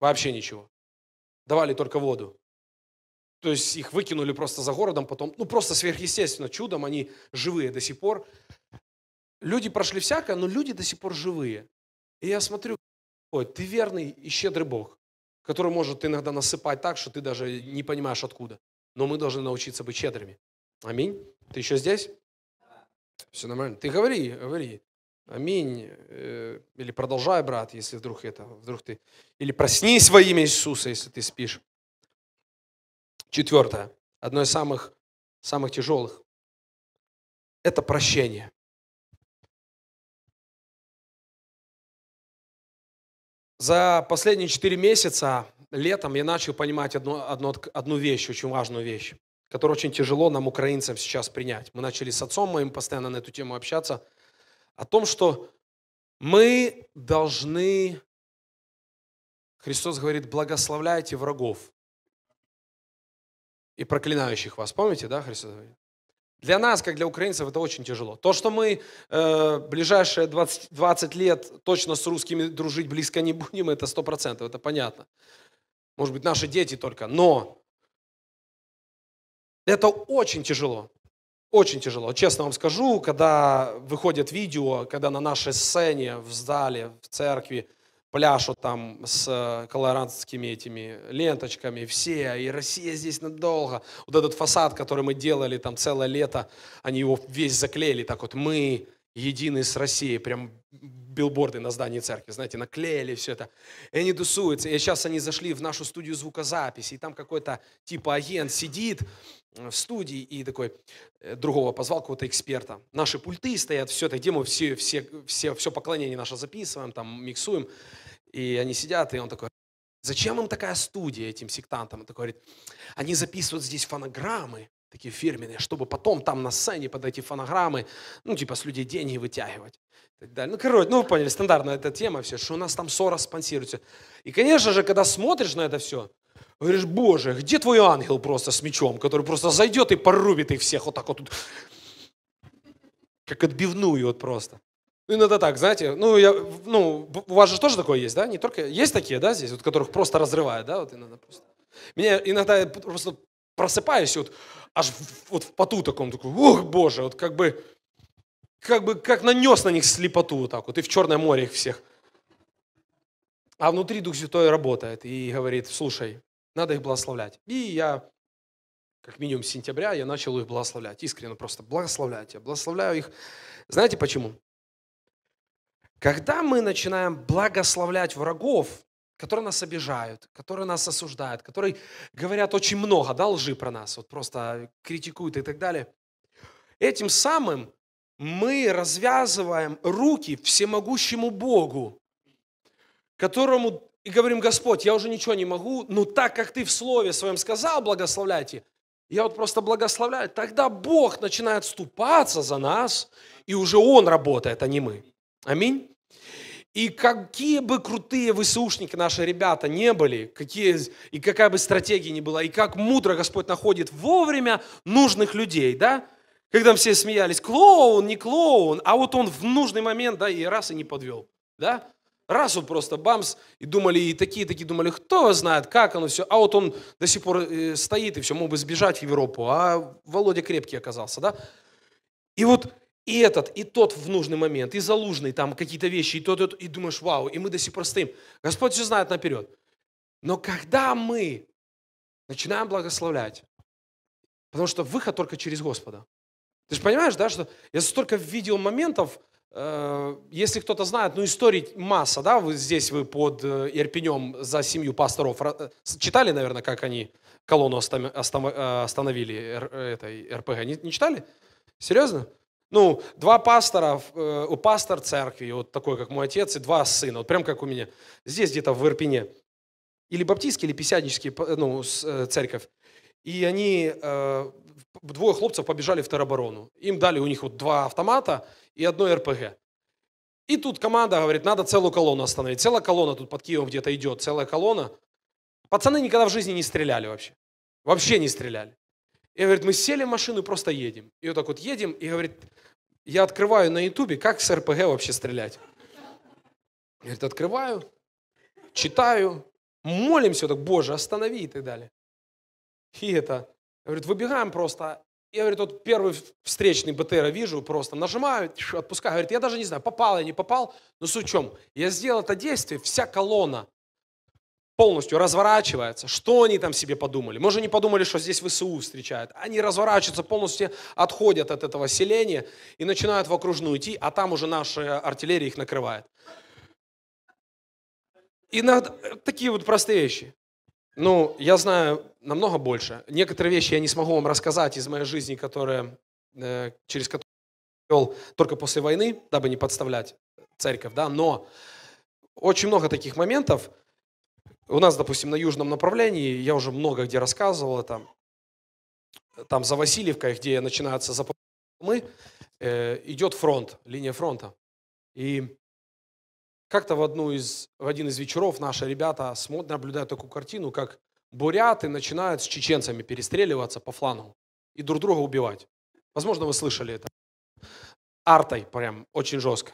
Вообще ничего. Давали только воду. То есть их выкинули просто за городом потом. Ну, просто сверхъестественно, чудом они живые до сих пор. Люди прошли всякое, но люди до сих пор живые. И я смотрю, ой, ты верный и щедрый Бог, который может иногда насыпать так, что ты даже не понимаешь откуда. Но мы должны научиться быть щедрыми. Аминь. Ты еще здесь? Все нормально. Ты говори, говори. Аминь. Э, или продолжай, брат, если вдруг это, вдруг ты. Или проснись во имя Иисуса, если ты спишь. Четвертое. Одно из самых, самых тяжелых. Это прощение. За последние четыре месяца летом я начал понимать одну, одну, одну вещь, очень важную вещь, которую очень тяжело нам, украинцам, сейчас принять. Мы начали с отцом моим постоянно на эту тему общаться – о том, что мы должны, Христос говорит, благословляйте врагов и проклинающих вас. Помните, да, Христос говорит? Для нас, как для украинцев, это очень тяжело. То, что мы э, ближайшие 20, 20 лет точно с русскими дружить близко не будем, это 100%, это понятно. Может быть, наши дети только. Но это очень тяжело. Очень тяжело, честно вам скажу, когда выходят видео, когда на нашей сцене в зале, в церкви пляшут там с э, колорантскими этими ленточками все, и Россия здесь надолго. Вот этот фасад, который мы делали там целое лето, они его весь заклеили так вот, мы едины с Россией, прям билборды на здании церкви, знаете, наклеили все это. И они тусуются. И сейчас они зашли в нашу студию звукозаписи, и там какой-то типа агент сидит э, в студии и такой э, другого позвал какого-то эксперта. Наши пульты стоят, все это, где мы все, все, все, все поклонение наше записываем, там миксуем. И они сидят, и он такой, зачем им такая студия этим сектантам? Он такой говорит, они записывают здесь фонограммы, такие фирменные, чтобы потом там на сцене под эти фонограммы, ну, типа, с людей деньги вытягивать. И так далее. Ну, короче, ну, вы поняли, стандартная эта тема все, что у нас там Сорос спонсируется. И, конечно же, когда смотришь на это все, говоришь, боже, где твой ангел просто с мечом, который просто зайдет и порубит их всех вот так вот, как отбивную вот просто. Ну, иногда так, знаете, ну, я, ну, у вас же тоже такое есть, да? Не только, есть такие, да, здесь, вот, которых просто разрывает, да, вот иногда просто. Меня иногда просто просыпаюсь, вот, аж вот в поту таком, такой, ух, боже, вот как бы, как бы, как нанес на них слепоту вот так вот, и в Черное море их всех. А внутри Дух Святой работает и говорит, слушай, надо их благословлять. И я, как минимум с сентября, я начал их благословлять, искренне просто благословлять. Я благословляю их. Знаете почему? Когда мы начинаем благословлять врагов, которые нас обижают, которые нас осуждают, которые говорят очень много да, лжи про нас, вот просто критикуют и так далее. Этим самым мы развязываем руки всемогущему Богу, которому и говорим, Господь, я уже ничего не могу, но так как Ты в Слове Своем сказал, благословляйте, я вот просто благословляю, тогда Бог начинает ступаться за нас, и уже Он работает, а не мы. Аминь. И какие бы крутые ВСУшники наши ребята не были, какие, и какая бы стратегия ни была, и как мудро Господь находит вовремя нужных людей, да? Когда все смеялись, клоун, не клоун, а вот он в нужный момент, да, и раз, и не подвел, да? Раз он просто бамс, и думали, и такие, такие думали, кто знает, как оно все, а вот он до сих пор э, стоит, и все, мог бы сбежать в Европу, а Володя крепкий оказался, да? И вот и этот, и тот в нужный момент, и залужный там какие-то вещи, и тот, и, тот, и думаешь, вау, и мы до сих пор стоим. Господь все знает наперед. Но когда мы начинаем благословлять, потому что выход только через Господа. Ты же понимаешь, да, что я столько видел моментов, э, если кто-то знает, ну истории масса, да, вы здесь вы под э, Ирпенем за семью пасторов э, читали, наверное, как они колонну э, остановили э, этой РПГ, не, не читали? Серьезно? Ну, два пастора, э, пастор церкви, вот такой, как мой отец, и два сына, вот прям как у меня. Здесь где-то в Ирпене. Или баптистский, или писянический, ну, э, церковь. И они, э, двое хлопцев побежали в тероборону. Им дали у них вот два автомата и одно РПГ. И тут команда говорит, надо целую колонну остановить. Целая колонна тут под Киевом где-то идет, целая колонна. Пацаны никогда в жизни не стреляли вообще. Вообще не стреляли. И говорит, мы сели в машину и просто едем. И вот так вот едем, и говорит, я открываю на ютубе, как с РПГ вообще стрелять. Говорит, открываю, читаю, молимся вот так, Боже, останови и так далее. И это, говорит, выбегаем просто. Я, говорит, вот первый встречный БТР вижу, просто нажимаю, отпускаю. Говорит, я даже не знаю, попал я, не попал, но суть в чем. Я сделал это действие, вся колонна полностью разворачивается. Что они там себе подумали? Мы же не подумали, что здесь ВСУ встречают. Они разворачиваются, полностью отходят от этого селения и начинают в окружную идти, а там уже наша артиллерия их накрывает. И на э, такие вот простые вещи. Ну, я знаю намного больше. Некоторые вещи я не смогу вам рассказать из моей жизни, которые, э, через которые я вел только после войны, дабы не подставлять церковь, да, но очень много таких моментов – у нас, допустим, на южном направлении, я уже много где рассказывал там, там за Васильевкой, где начинается заполмы, э, идет фронт, линия фронта. И как-то в, одну из, в один из вечеров наши ребята смотрят, наблюдают такую картину, как буряты начинают с чеченцами перестреливаться по флану и друг друга убивать. Возможно, вы слышали это. Артой прям очень жестко.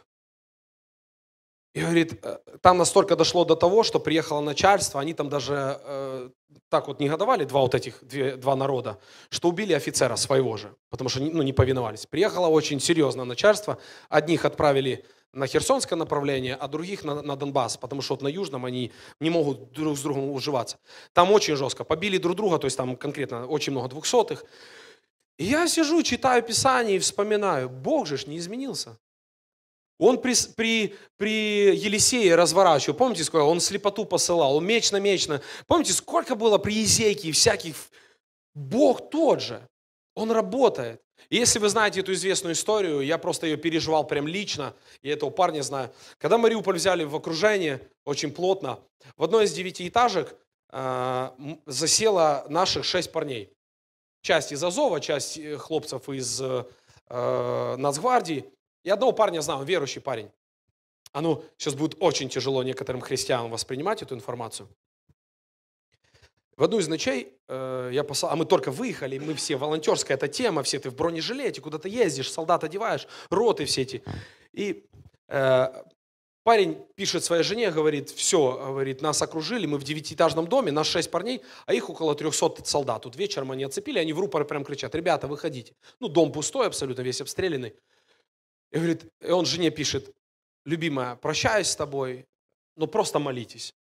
И говорит, «Э, там настолько дошло до того, что приехало начальство, они там даже э, так вот негодовали, два вот этих, две, два народа, что убили офицера своего же, потому что ну, не повиновались. Приехало очень серьезное начальство, одних отправили на Херсонское направление, а других на, на Донбасс, потому что вот на Южном они не могут друг с другом уживаться. Там очень жестко, побили друг друга, то есть там конкретно очень много двухсотых. И я сижу, читаю Писание и вспоминаю, Бог же ж не изменился. Он при, при, при Елисее разворачивал, помните, сколько он слепоту посылал, он меч на меч на... Помните, сколько было при и всяких... Бог тот же, он работает. И если вы знаете эту известную историю, я просто ее переживал прям лично, и этого парня знаю. Когда Мариуполь взяли в окружение очень плотно, в одной из девятиэтажек э, засело наших шесть парней. Часть из Азова, часть э, хлопцев из э, э Нацгвардии. Я одного парня знал, верующий парень. А ну, сейчас будет очень тяжело некоторым христианам воспринимать эту информацию. В одну из ночей э, я послал, а мы только выехали, мы все, волонтерская эта тема, все ты в бронежилете, куда-то ездишь, солдат одеваешь, роты все эти. И э, парень пишет своей жене, говорит, все, говорит, нас окружили, мы в девятиэтажном доме, нас шесть парней, а их около 300 солдат. Тут вечером они оцепили, они в рупоры прям кричат, ребята, выходите. Ну, дом пустой абсолютно, весь обстрелянный. И говорит, и он жене пишет, любимая, прощаюсь с тобой, но просто молитесь.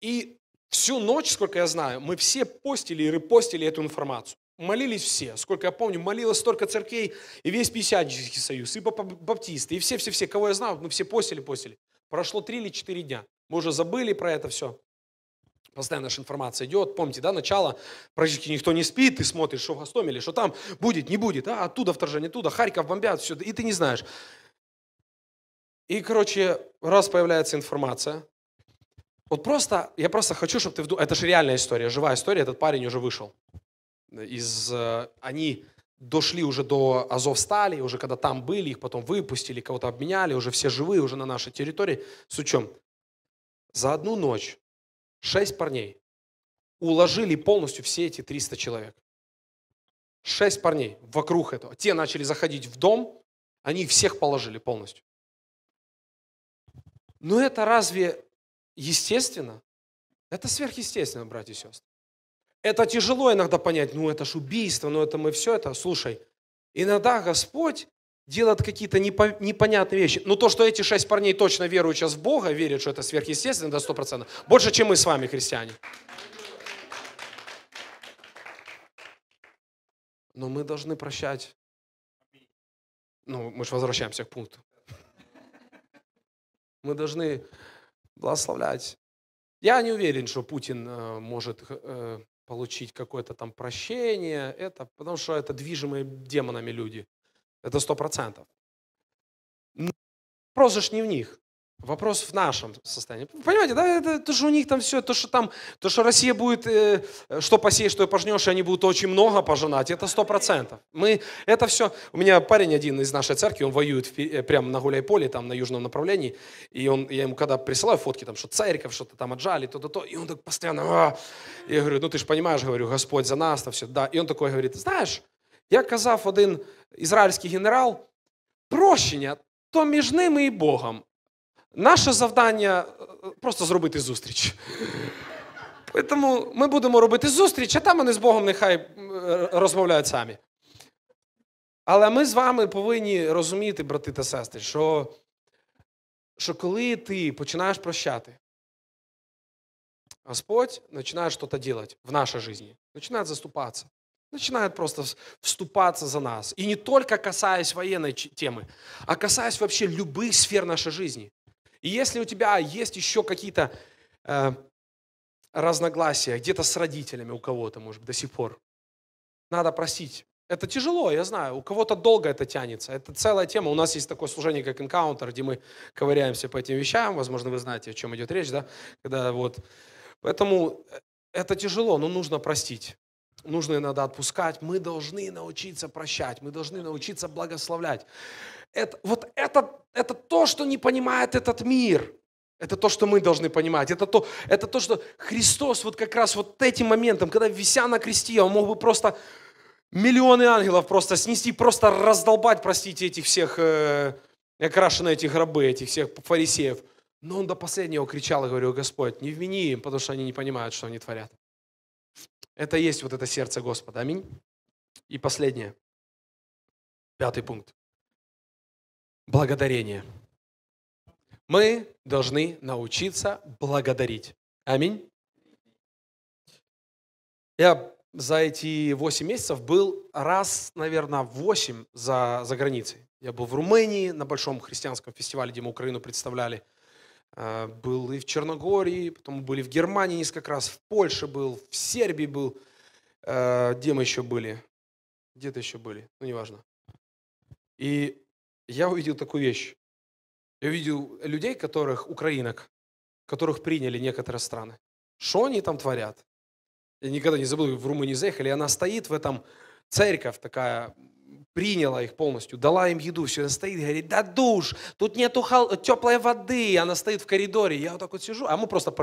И всю ночь, сколько я знаю, мы все постили и репостили эту информацию. Молились все, сколько я помню, молилось столько церквей, и весь Пятидесятнический союз, и баптисты, и все-все-все, кого я знал, мы все постили, постили. Прошло три или четыре дня. Мы уже забыли про это все. Постоянно наша информация идет. Помните, да, начало, практически никто не спит, ты смотришь, что в Гостомеле, что там будет, не будет, а оттуда вторжение, туда Харьков бомбят, все, и ты не знаешь. И, короче, раз появляется информация, вот просто, я просто хочу, чтобы ты вдумал, это же реальная история, живая история, этот парень уже вышел. Из, э, они дошли уже до Азов стали уже когда там были, их потом выпустили, кого-то обменяли, уже все живые, уже на нашей территории. С учем, за одну ночь Шесть парней уложили полностью все эти 300 человек. Шесть парней вокруг этого. Те начали заходить в дом, они всех положили полностью. Но это разве естественно? Это сверхъестественно, братья и сестры. Это тяжело иногда понять, ну это ж убийство, ну это мы все это. Слушай, иногда Господь делают какие-то непонятные вещи. Но то, что эти шесть парней точно веруют сейчас в Бога, верят, что это сверхъестественно до 100%, больше, чем мы с вами, христиане. Но мы должны прощать. Ну, мы же возвращаемся к пункту. Мы должны благословлять. Я не уверен, что Путин э, может э, получить какое-то там прощение, это, потому что это движимые демонами люди. Это сто процентов. Вопрос же не в них. Вопрос в нашем состоянии. понимаете, да, это, это же у них там все, то, что там, то, что Россия будет, э, что посеешь, что и пожнешь, и они будут очень много пожинать, это сто процентов. Мы, это все, у меня парень один из нашей церкви, он воюет в, э, прямо на гуляй-поле, там, на южном направлении, и он, я ему когда присылаю фотки, там, что церковь, что-то там отжали, то-то-то, и он так постоянно, а! я говорю, ну, ты же понимаешь, говорю, Господь за нас, то все, да, и он такой говорит, знаешь, Як казав один ізраїльський генерал, прощення то між ними і Богом. Наше завдання е, просто зробити зустріч. Тому ми будемо робити зустріч, а там вони з Богом нехай е, розмовляють самі. Але ми з вами повинні розуміти, брати та сестри, що що коли ти починаєш прощати, Господь починає щось робити в нашій житті, починає заступатися. Начинают просто вступаться за нас. И не только касаясь военной темы, а касаясь вообще любых сфер нашей жизни. И если у тебя есть еще какие-то э, разногласия, где-то с родителями у кого-то, может быть, до сих пор, надо простить. Это тяжело, я знаю. У кого-то долго это тянется. Это целая тема. У нас есть такое служение, как Encounter, где мы ковыряемся по этим вещам. Возможно, вы знаете, о чем идет речь, да? Когда вот... Поэтому э, это тяжело, но нужно простить нужно иногда отпускать. Мы должны научиться прощать, мы должны научиться благословлять. Это, вот это, это то, что не понимает этот мир. Это то, что мы должны понимать. Это то, это то, что Христос вот как раз вот этим моментом, когда вися на кресте, он мог бы просто миллионы ангелов просто снести, просто раздолбать, простите, этих всех, э, окрашены эти гробы, этих всех фарисеев. Но он до последнего кричал и говорил, Господь, не вмени им, потому что они не понимают, что они творят. Это и есть вот это сердце Господа. Аминь. И последнее. Пятый пункт. Благодарение. Мы должны научиться благодарить. Аминь. Я за эти 8 месяцев был раз, наверное, 8 за, за границей. Я был в Румынии на большом христианском фестивале, где мы Украину представляли – Э, был и в Черногории, потом были в Германии несколько раз, в Польше был, в Сербии был. Э, где мы еще были? Где-то еще были, ну неважно. И я увидел такую вещь. Я увидел людей, которых, украинок, которых приняли некоторые страны. Что они там творят? Я никогда не забыл, в Румынию заехали, и она стоит в этом, церковь такая приняла их полностью, дала им еду, все, она стоит и говорит, да душ, тут нету хол... теплой воды, она стоит в коридоре, я вот так вот сижу, а мы просто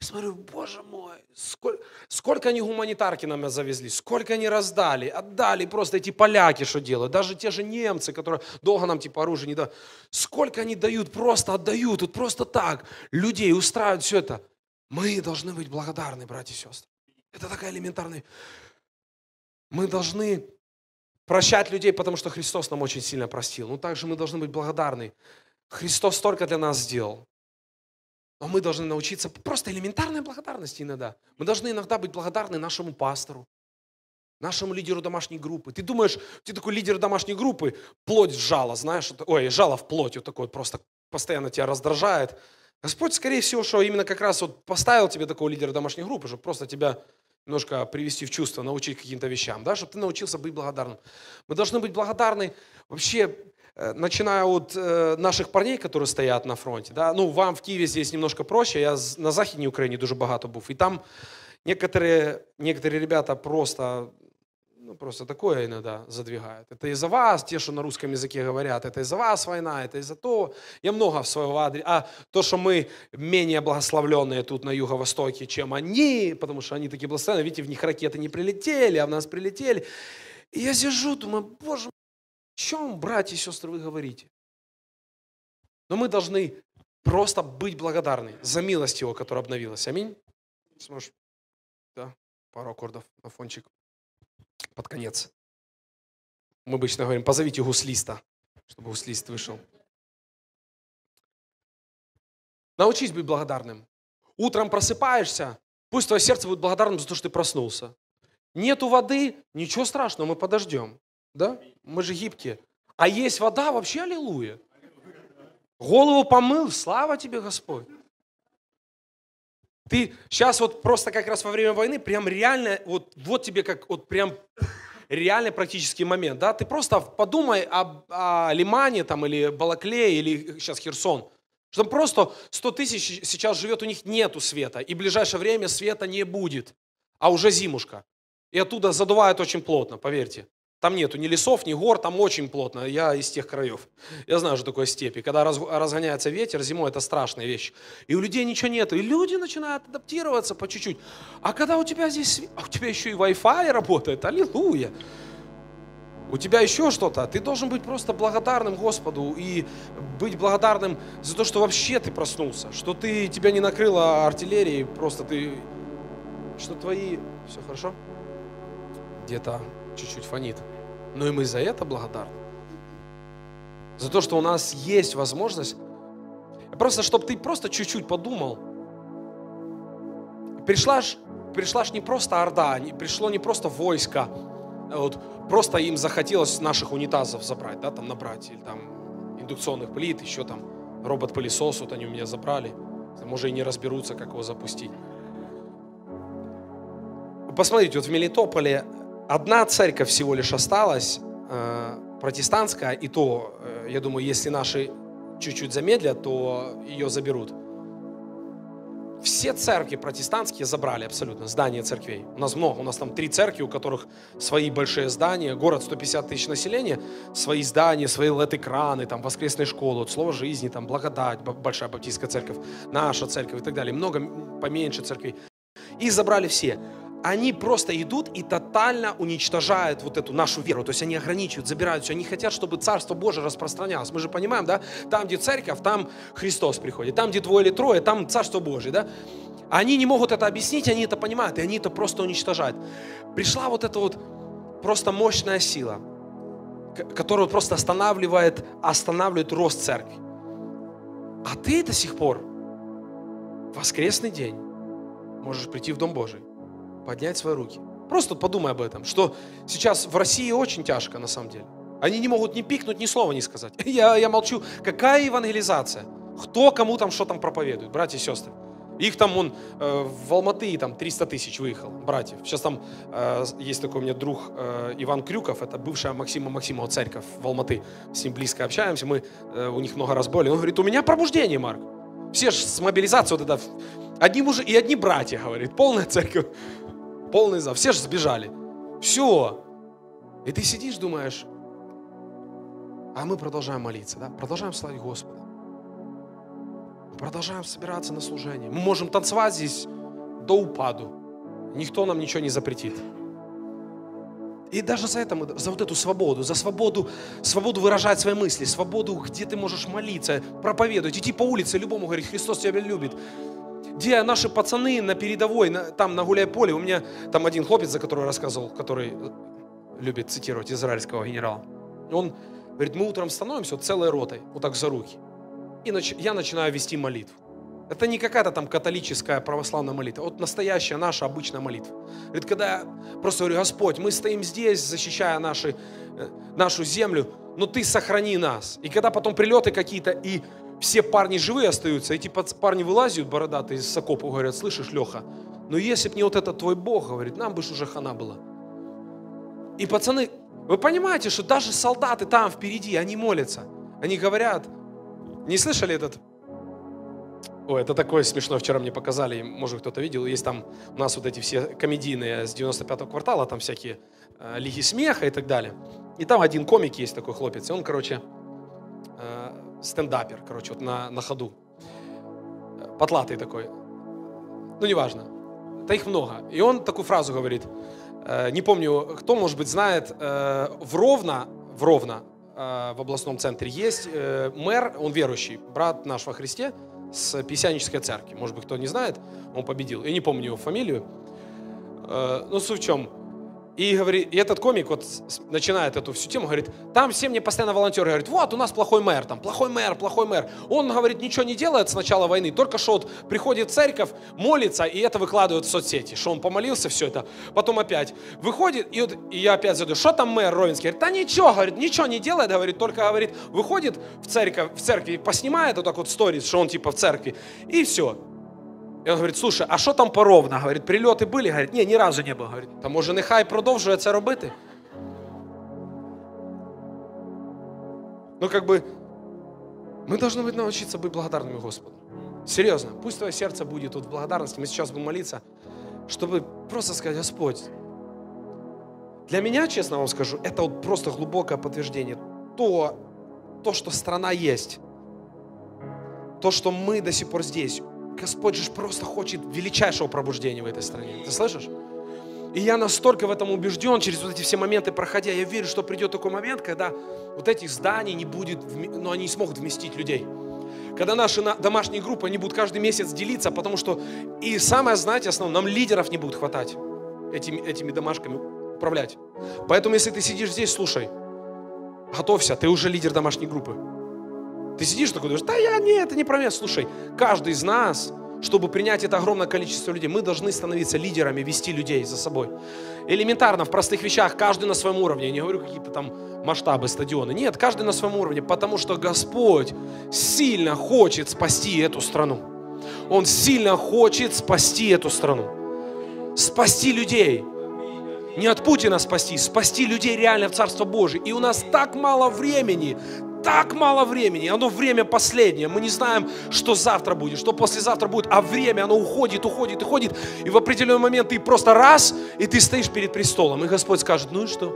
смотрю, боже мой, сколько, сколько они гуманитарки нам завезли, сколько они раздали, отдали просто эти поляки, что делают, даже те же немцы, которые долго нам типа оружие не дают, сколько они дают, просто отдают, вот просто так, людей устраивают все это. Мы должны быть благодарны, братья и сестры. Это такая элементарная... Мы должны прощать людей, потому что Христос нам очень сильно простил. Ну, также мы должны быть благодарны. Христос столько для нас сделал. Но мы должны научиться просто элементарной благодарности иногда. Мы должны иногда быть благодарны нашему пастору, нашему лидеру домашней группы. Ты думаешь, ты такой лидер домашней группы, плоть сжала, знаешь, ой, жало в плоть, вот такой вот просто постоянно тебя раздражает. Господь, скорее всего, что именно как раз вот поставил тебе такого лидера домашней группы, чтобы просто тебя немножко привести в чувство, научить каким-то вещам, да, чтобы ты научился быть благодарным. Мы должны быть благодарны вообще э, начиная от э, наших парней, которые стоят на фронте, Да? Ну, вам в Киеве здесь немножко проще. Я на Західній Україні дуже багато був. и там некоторые, некоторые ребята просто ну, просто такое иногда задвигают. Это из-за вас, те, что на русском языке говорят, это из-за вас война, это из-за то Я много в своего адреса. А то, что мы менее благословленные тут на Юго-Востоке, чем они, потому что они такие благословенные, видите, в них ракеты не прилетели, а в нас прилетели. И я сижу, думаю, боже, о чем, братья и сестры, вы говорите? Но мы должны просто быть благодарны за милость Его, которая обновилась. Аминь. Сможешь? Да, пару аккордов на фончик под конец. Мы обычно говорим, позовите гуслиста, чтобы гуслист вышел. Научись быть благодарным. Утром просыпаешься, пусть твое сердце будет благодарным за то, что ты проснулся. Нету воды, ничего страшного, мы подождем. Да? Мы же гибкие. А есть вода, вообще аллилуйя. Голову помыл, слава тебе, Господь. Ты сейчас вот просто как раз во время войны прям реально, вот, вот тебе как вот прям реальный практический момент, да? Ты просто подумай об, о Лимане там или Балаклее или сейчас Херсон. Что просто 100 тысяч сейчас живет, у них нету света. И в ближайшее время света не будет. А уже зимушка. И оттуда задувает очень плотно, поверьте. Там нету ни лесов, ни гор, там очень плотно. Я из тех краев. Я знаю, что такое степи. Когда разгоняется ветер, зимой это страшная вещь. И у людей ничего нету. И люди начинают адаптироваться по чуть-чуть. А когда у тебя здесь, а у тебя еще и Wi-Fi работает, аллилуйя. У тебя еще что-то. А ты должен быть просто благодарным Господу и быть благодарным за то, что вообще ты проснулся, что ты тебя не накрыла артиллерией, просто ты, что твои, все хорошо, где-то чуть-чуть фонит. Но ну и мы за это благодарны. За то, что у нас есть возможность. Просто, чтобы ты просто чуть-чуть подумал. Пришла ж, пришла ж не просто орда, не, пришло не просто войско. А вот, просто им захотелось наших унитазов забрать, да, там набрать, или там индукционных плит, еще там робот-пылесос, вот они у меня забрали. Там уже и не разберутся, как его запустить. Посмотрите, вот в Мелитополе Одна церковь всего лишь осталась, э, протестантская, и то, э, я думаю, если наши чуть-чуть замедлят, то ее заберут. Все церкви протестантские забрали абсолютно, здания церквей. У нас много, у нас там три церкви, у которых свои большие здания, город 150 тысяч населения, свои здания, свои лет-экраны, там воскресные школы, вот, слово жизни, там благодать, большая баптистская церковь, наша церковь и так далее. Много поменьше церквей. И забрали все они просто идут и тотально уничтожают вот эту нашу веру. То есть они ограничивают, забирают все. Они хотят, чтобы Царство Божие распространялось. Мы же понимаем, да? Там, где церковь, там Христос приходит. Там, где двое или трое, там Царство Божие, да? Они не могут это объяснить, они это понимают, и они это просто уничтожают. Пришла вот эта вот просто мощная сила, которая просто останавливает, останавливает рост церкви. А ты до сих пор воскресный день можешь прийти в Дом Божий поднять свои руки. Просто подумай об этом, что сейчас в России очень тяжко на самом деле. Они не могут ни пикнуть, ни слова не сказать. Я, я молчу. Какая евангелизация? Кто кому там что там проповедует, братья и сестры? Их там он э, в Алматы там 300 тысяч выехал, братьев. Сейчас там э, есть такой у меня друг э, Иван Крюков, это бывшая Максима Максимова церковь в Алматы. С ним близко общаемся, мы э, у них много раз были. Он говорит, у меня пробуждение, Марк. Все же с мобилизацией вот это... Одни мужи и одни братья, говорит, полная церковь полный зал, все же сбежали. Все. И ты сидишь, думаешь, а мы продолжаем молиться, да? продолжаем славить Господа. Мы продолжаем собираться на служение. Мы можем танцевать здесь до упаду. Никто нам ничего не запретит. И даже за это, мы, за вот эту свободу, за свободу, свободу выражать свои мысли, свободу, где ты можешь молиться, проповедовать, идти по улице, любому говорить, Христос тебя любит где наши пацаны на передовой, на, там на гуляй-поле, у меня там один хлопец, за который рассказывал, который э, любит цитировать израильского генерала, он говорит, мы утром становимся вот целой ротой, вот так за руки, и нач- я начинаю вести молитву. Это не какая-то там католическая православная молитва, а вот настоящая наша обычная молитва. Говорит, когда я просто говорю, Господь, мы стоим здесь, защищая наши, э, нашу землю, но Ты сохрани нас. И когда потом прилеты какие-то, и все парни живые остаются, эти парни вылазят бородатые из окопов, говорят, слышишь, Леха, но ну если б не вот этот твой Бог, говорит, нам бы уже хана была. И пацаны, вы понимаете, что даже солдаты там впереди, они молятся. Они говорят, не слышали этот? Ой, это такое смешное, вчера мне показали, может кто-то видел, есть там у нас вот эти все комедийные с 95-го квартала, там всякие э, лиги смеха и так далее. И там один комик есть такой хлопец, и он, короче, стендапер, короче, вот на, на ходу. Потлатый такой. Ну, неважно. Да их много. И он такую фразу говорит. Э, не помню, кто, может быть, знает. Э, в Ровно, в Ровно, э, в областном центре есть э, мэр, он верующий, брат наш во Христе, с Писянической церкви. Может быть, кто не знает, он победил. Я не помню его фамилию. Э, ну, суть в чем. И говорит, и этот комик вот начинает эту всю тему, говорит, там все мне постоянно волонтеры говорят, вот у нас плохой мэр, там плохой мэр, плохой мэр. Он, говорит, ничего не делает с начала войны, только что вот приходит церковь, молится, и это выкладывают в соцсети, что он помолился, все это. Потом опять выходит, и, вот, и я опять задаю, что там мэр Ровенский? Говорит, да ничего, говорит, ничего не делает, говорит, только, говорит, выходит в церковь, в церкви, поснимает вот так вот сториз, что он типа в церкви, и все. І він говорить, слушай, а что там поровно? Говорит, Говорить, прильоти були? Говорить, ні, ні разу не було. Говорить, Та може нехай продовжує це робити. Ну, как бы, мы должны быть научиться быть благодарными Господу. Серьезно, пусть твое сердце будет вот в благодарности. Мы сейчас будем молиться, чтобы просто сказать, Господь, для меня, честно вам скажу, это вот просто глубокое подтверждение. То, то, что страна есть, то, что мы до сих пор здесь, Господь же просто хочет величайшего пробуждения в этой стране. Ты слышишь? И я настолько в этом убежден, через вот эти все моменты проходя, я верю, что придет такой момент, когда вот этих зданий не будет, но они не смогут вместить людей. Когда наши домашние группы, они будут каждый месяц делиться, потому что, и самое, знаете, основное, нам лидеров не будет хватать этими, этими домашками управлять. Поэтому, если ты сидишь здесь, слушай, готовься, ты уже лидер домашней группы. Ты сидишь такой, думаешь, да я, не, это не про меня. Слушай, каждый из нас, чтобы принять это огромное количество людей, мы должны становиться лидерами, вести людей за собой. Элементарно, в простых вещах, каждый на своем уровне. Я не говорю какие-то там масштабы стадиона. Нет, каждый на своем уровне, потому что Господь сильно хочет спасти эту страну. Он сильно хочет спасти эту страну. Спасти людей. Не от Путина спасти, спасти людей реально в Царство Божие. И у нас так мало времени, так мало времени, оно время последнее, мы не знаем, что завтра будет, что послезавтра будет, а время, оно уходит, уходит, уходит, и в определенный момент ты просто раз, и ты стоишь перед престолом, и Господь скажет, ну и что?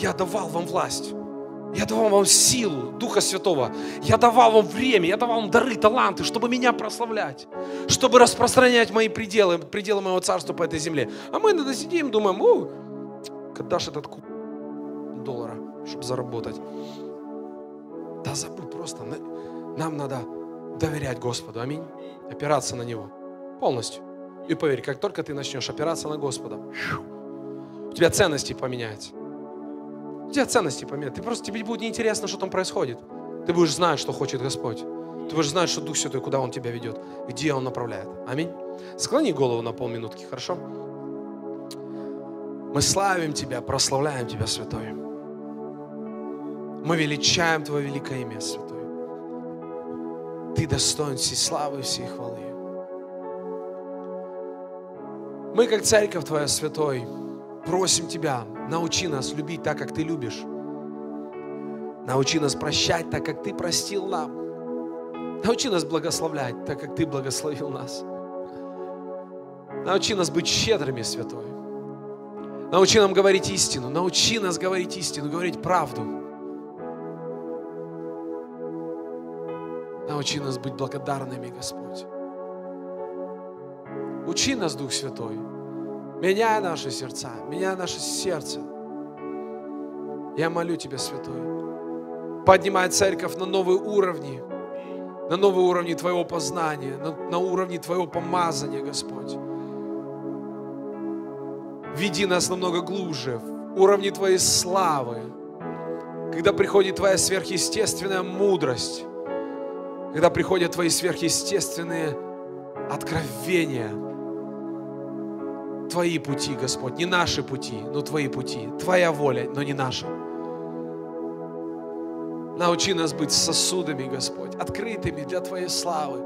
Я давал вам власть, я давал вам силу Духа Святого. Я давал вам время, я давал вам дары, таланты, чтобы меня прославлять, чтобы распространять мои пределы, пределы моего царства по этой земле. А мы иногда сидим, думаем, у, когда же этот куб доллара? чтобы заработать. Да забудь просто. Нам надо доверять Господу. Аминь. Опираться на Него. Полностью. И поверь, как только ты начнешь опираться на Господа, у тебя ценности поменяются. У тебя ценности поменяются. Ты просто, тебе будет неинтересно, что там происходит. Ты будешь знать, что хочет Господь. Ты будешь знать, что Дух Святой, куда Он тебя ведет, где Он направляет. Аминь. Склони голову на полминутки, хорошо? Мы славим Тебя, прославляем Тебя, Святой. Мы величаем Твое великое имя, Святой. Ты достоин всей славы и всей хвалы. Мы, как Церковь Твоя, Святой, просим Тебя, научи нас любить так, как Ты любишь. Научи нас прощать так, как Ты простил нам. Научи нас благословлять так, как Ты благословил нас. Научи нас быть щедрыми, Святой. Научи нам говорить истину. Научи нас говорить истину, говорить правду. Научи нас быть благодарными, Господь. Учи нас, Дух Святой. Меняй наши сердца, меняй наше сердце. Я молю Тебя, Святой, поднимай церковь на новые уровни, на новые уровни Твоего познания, на, на уровни Твоего помазания, Господь. Веди нас намного глубже, в уровни Твоей славы, когда приходит Твоя сверхъестественная мудрость, когда приходят твои сверхъестественные откровения, твои пути, Господь, не наши пути, но твои пути, твоя воля, но не наша. Научи нас быть сосудами, Господь, открытыми для Твоей славы,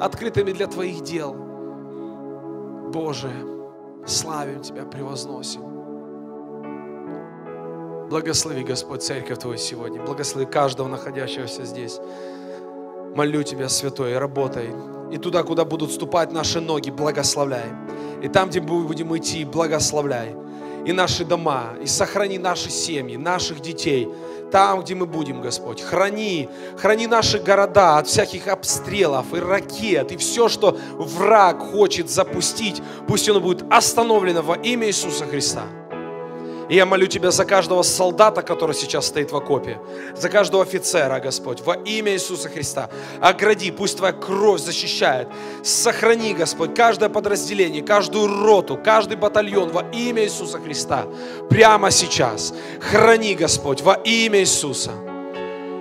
открытыми для Твоих дел. Боже, славим Тебя, превозносим. Благослови, Господь, церковь Твою сегодня. Благослови каждого находящегося здесь. Молю Тебя, Святой, работай. И туда, куда будут ступать наши ноги, благословляй. И там, где мы будем идти, благословляй. И наши дома, и сохрани наши семьи, наших детей. Там, где мы будем, Господь, храни, храни наши города от всяких обстрелов и ракет, и все, что враг хочет запустить, пусть оно будет остановлено во имя Иисуса Христа. И я молю Тебя за каждого солдата, который сейчас стоит в окопе, за каждого офицера, Господь, во имя Иисуса Христа. Огради, пусть Твоя кровь защищает. Сохрани, Господь, каждое подразделение, каждую роту, каждый батальон во имя Иисуса Христа. Прямо сейчас. Храни, Господь, во имя Иисуса.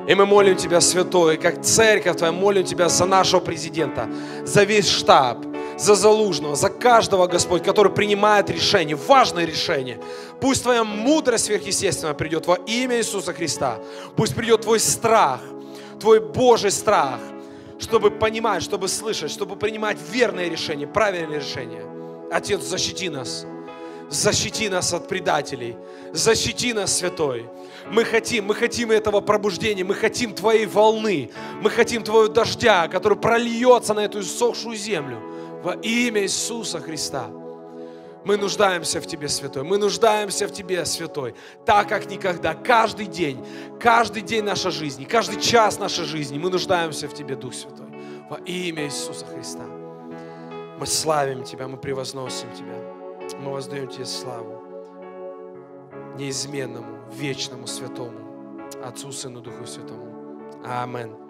И мы молим Тебя, Святой, как церковь Твоя, молим Тебя за нашего президента, за весь штаб, за Залужного, за каждого, Господь, который принимает решение, важное решение. Пусть Твоя мудрость сверхъестественная придет во имя Иисуса Христа. Пусть придет Твой страх, Твой Божий страх, чтобы понимать, чтобы слышать, чтобы принимать верные решения, правильные решения. Отец, защити нас. Защити нас от предателей. Защити нас, Святой. Мы хотим, мы хотим этого пробуждения, мы хотим Твоей волны, мы хотим Твоего дождя, который прольется на эту иссохшую землю. Во имя Иисуса Христа. Мы нуждаемся в Тебе, Святой. Мы нуждаемся в Тебе, Святой. Так, как никогда. Каждый день. Каждый день нашей жизни. Каждый час нашей жизни. Мы нуждаемся в Тебе, Дух Святой. Во имя Иисуса Христа. Мы славим Тебя. Мы превозносим Тебя. Мы воздаем Тебе славу. Неизменному, вечному, святому. Отцу, Сыну, Духу Святому. Аминь.